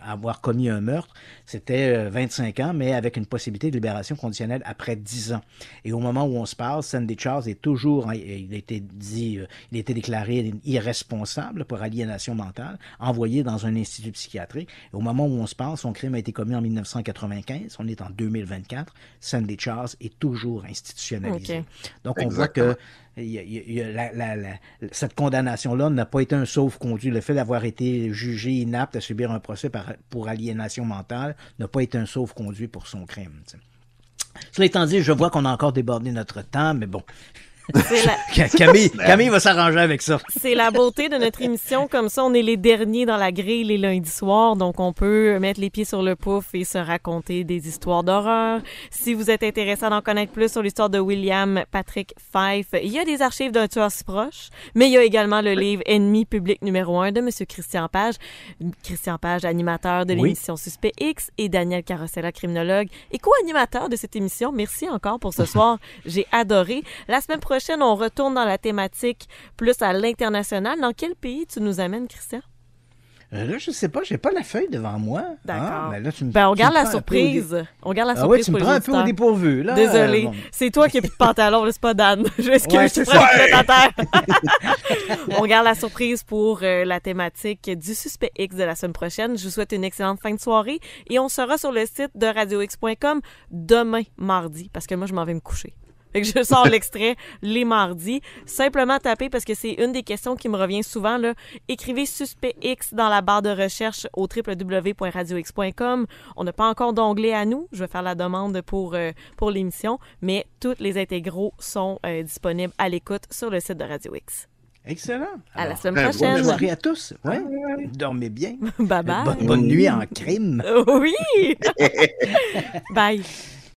[SPEAKER 2] avoir commis un meurtre, c'était 25 euh, ans, mais avec une possibilité de libération conditionnelle après 10 ans. Et au moment où on se parle, Sandy Charles est toujours, hein, il a été dit, il a déclaré irresponsable pour aliénation mentale, envoyé dans un institut psychiatrique. Et au moment où on se parle, son crime a été commis en 1995, on est en 2024, Sandy Charles est toujours toujours institutionnalisé. Donc, on voit que cette condamnation-là n'a pas été un sauf-conduit. Le fait d'avoir été jugé inapte à subir un procès pour aliénation mentale n'a pas été un sauf-conduit pour son crime. Cela étant dit, je vois qu'on a encore débordé notre temps, mais bon, (laughs) Camille, (laughs) Camille va s'arranger avec ça.
[SPEAKER 1] C'est la beauté de notre émission. Comme ça, on est les derniers dans la grille les lundis soirs. Donc, on peut mettre les pieds sur le pouf et se raconter des histoires d'horreur. Si vous êtes intéressé à en connaître plus sur l'histoire de William Patrick Fife, il y a des archives d'un tueur si proche, mais il y a également le livre Ennemi public numéro un" de Monsieur Christian Page. Christian Page, animateur de l'émission Suspect X et Daniel Carosella, criminologue et co-animateur de cette émission. Merci encore pour ce (laughs) soir. J'ai adoré. La semaine prochaine, on retourne dans la thématique plus à l'international. Dans quel pays tu nous amènes, Christian?
[SPEAKER 2] Euh, là, je sais pas, j'ai pas la feuille devant moi. Ah, D'accord. Ben ben, on garde la surprise. On garde la ah surprise. tu me prends un peu au dépourvu. Là, Désolé.
[SPEAKER 1] C'est toi qui n'as plus de pantalon, c'est pas Dan. (laughs) Je m'excuse, ouais, je à terre. (laughs) on garde la surprise pour euh, la thématique du suspect X de la semaine prochaine. Je vous souhaite une excellente fin de soirée et on sera sur le site de radiox.com demain, mardi, parce que moi, je m'en vais me coucher. (laughs) je sors l'extrait les mardis. Simplement taper parce que c'est une des questions qui me revient souvent. Écrivez Suspect X dans la barre de recherche au www.radiox.com. On n'a pas encore d'onglet à nous. Je vais faire la demande pour, euh, pour l'émission, mais tous les intégraux sont euh, disponibles à l'écoute sur le site de Radio X. Excellent. à la semaine ben, prochaine. Bonne soirée à tous. Ah,
[SPEAKER 2] Dormez bien. (laughs) bye bye. bonne nuit en crime. (laughs) oui.
[SPEAKER 1] bye.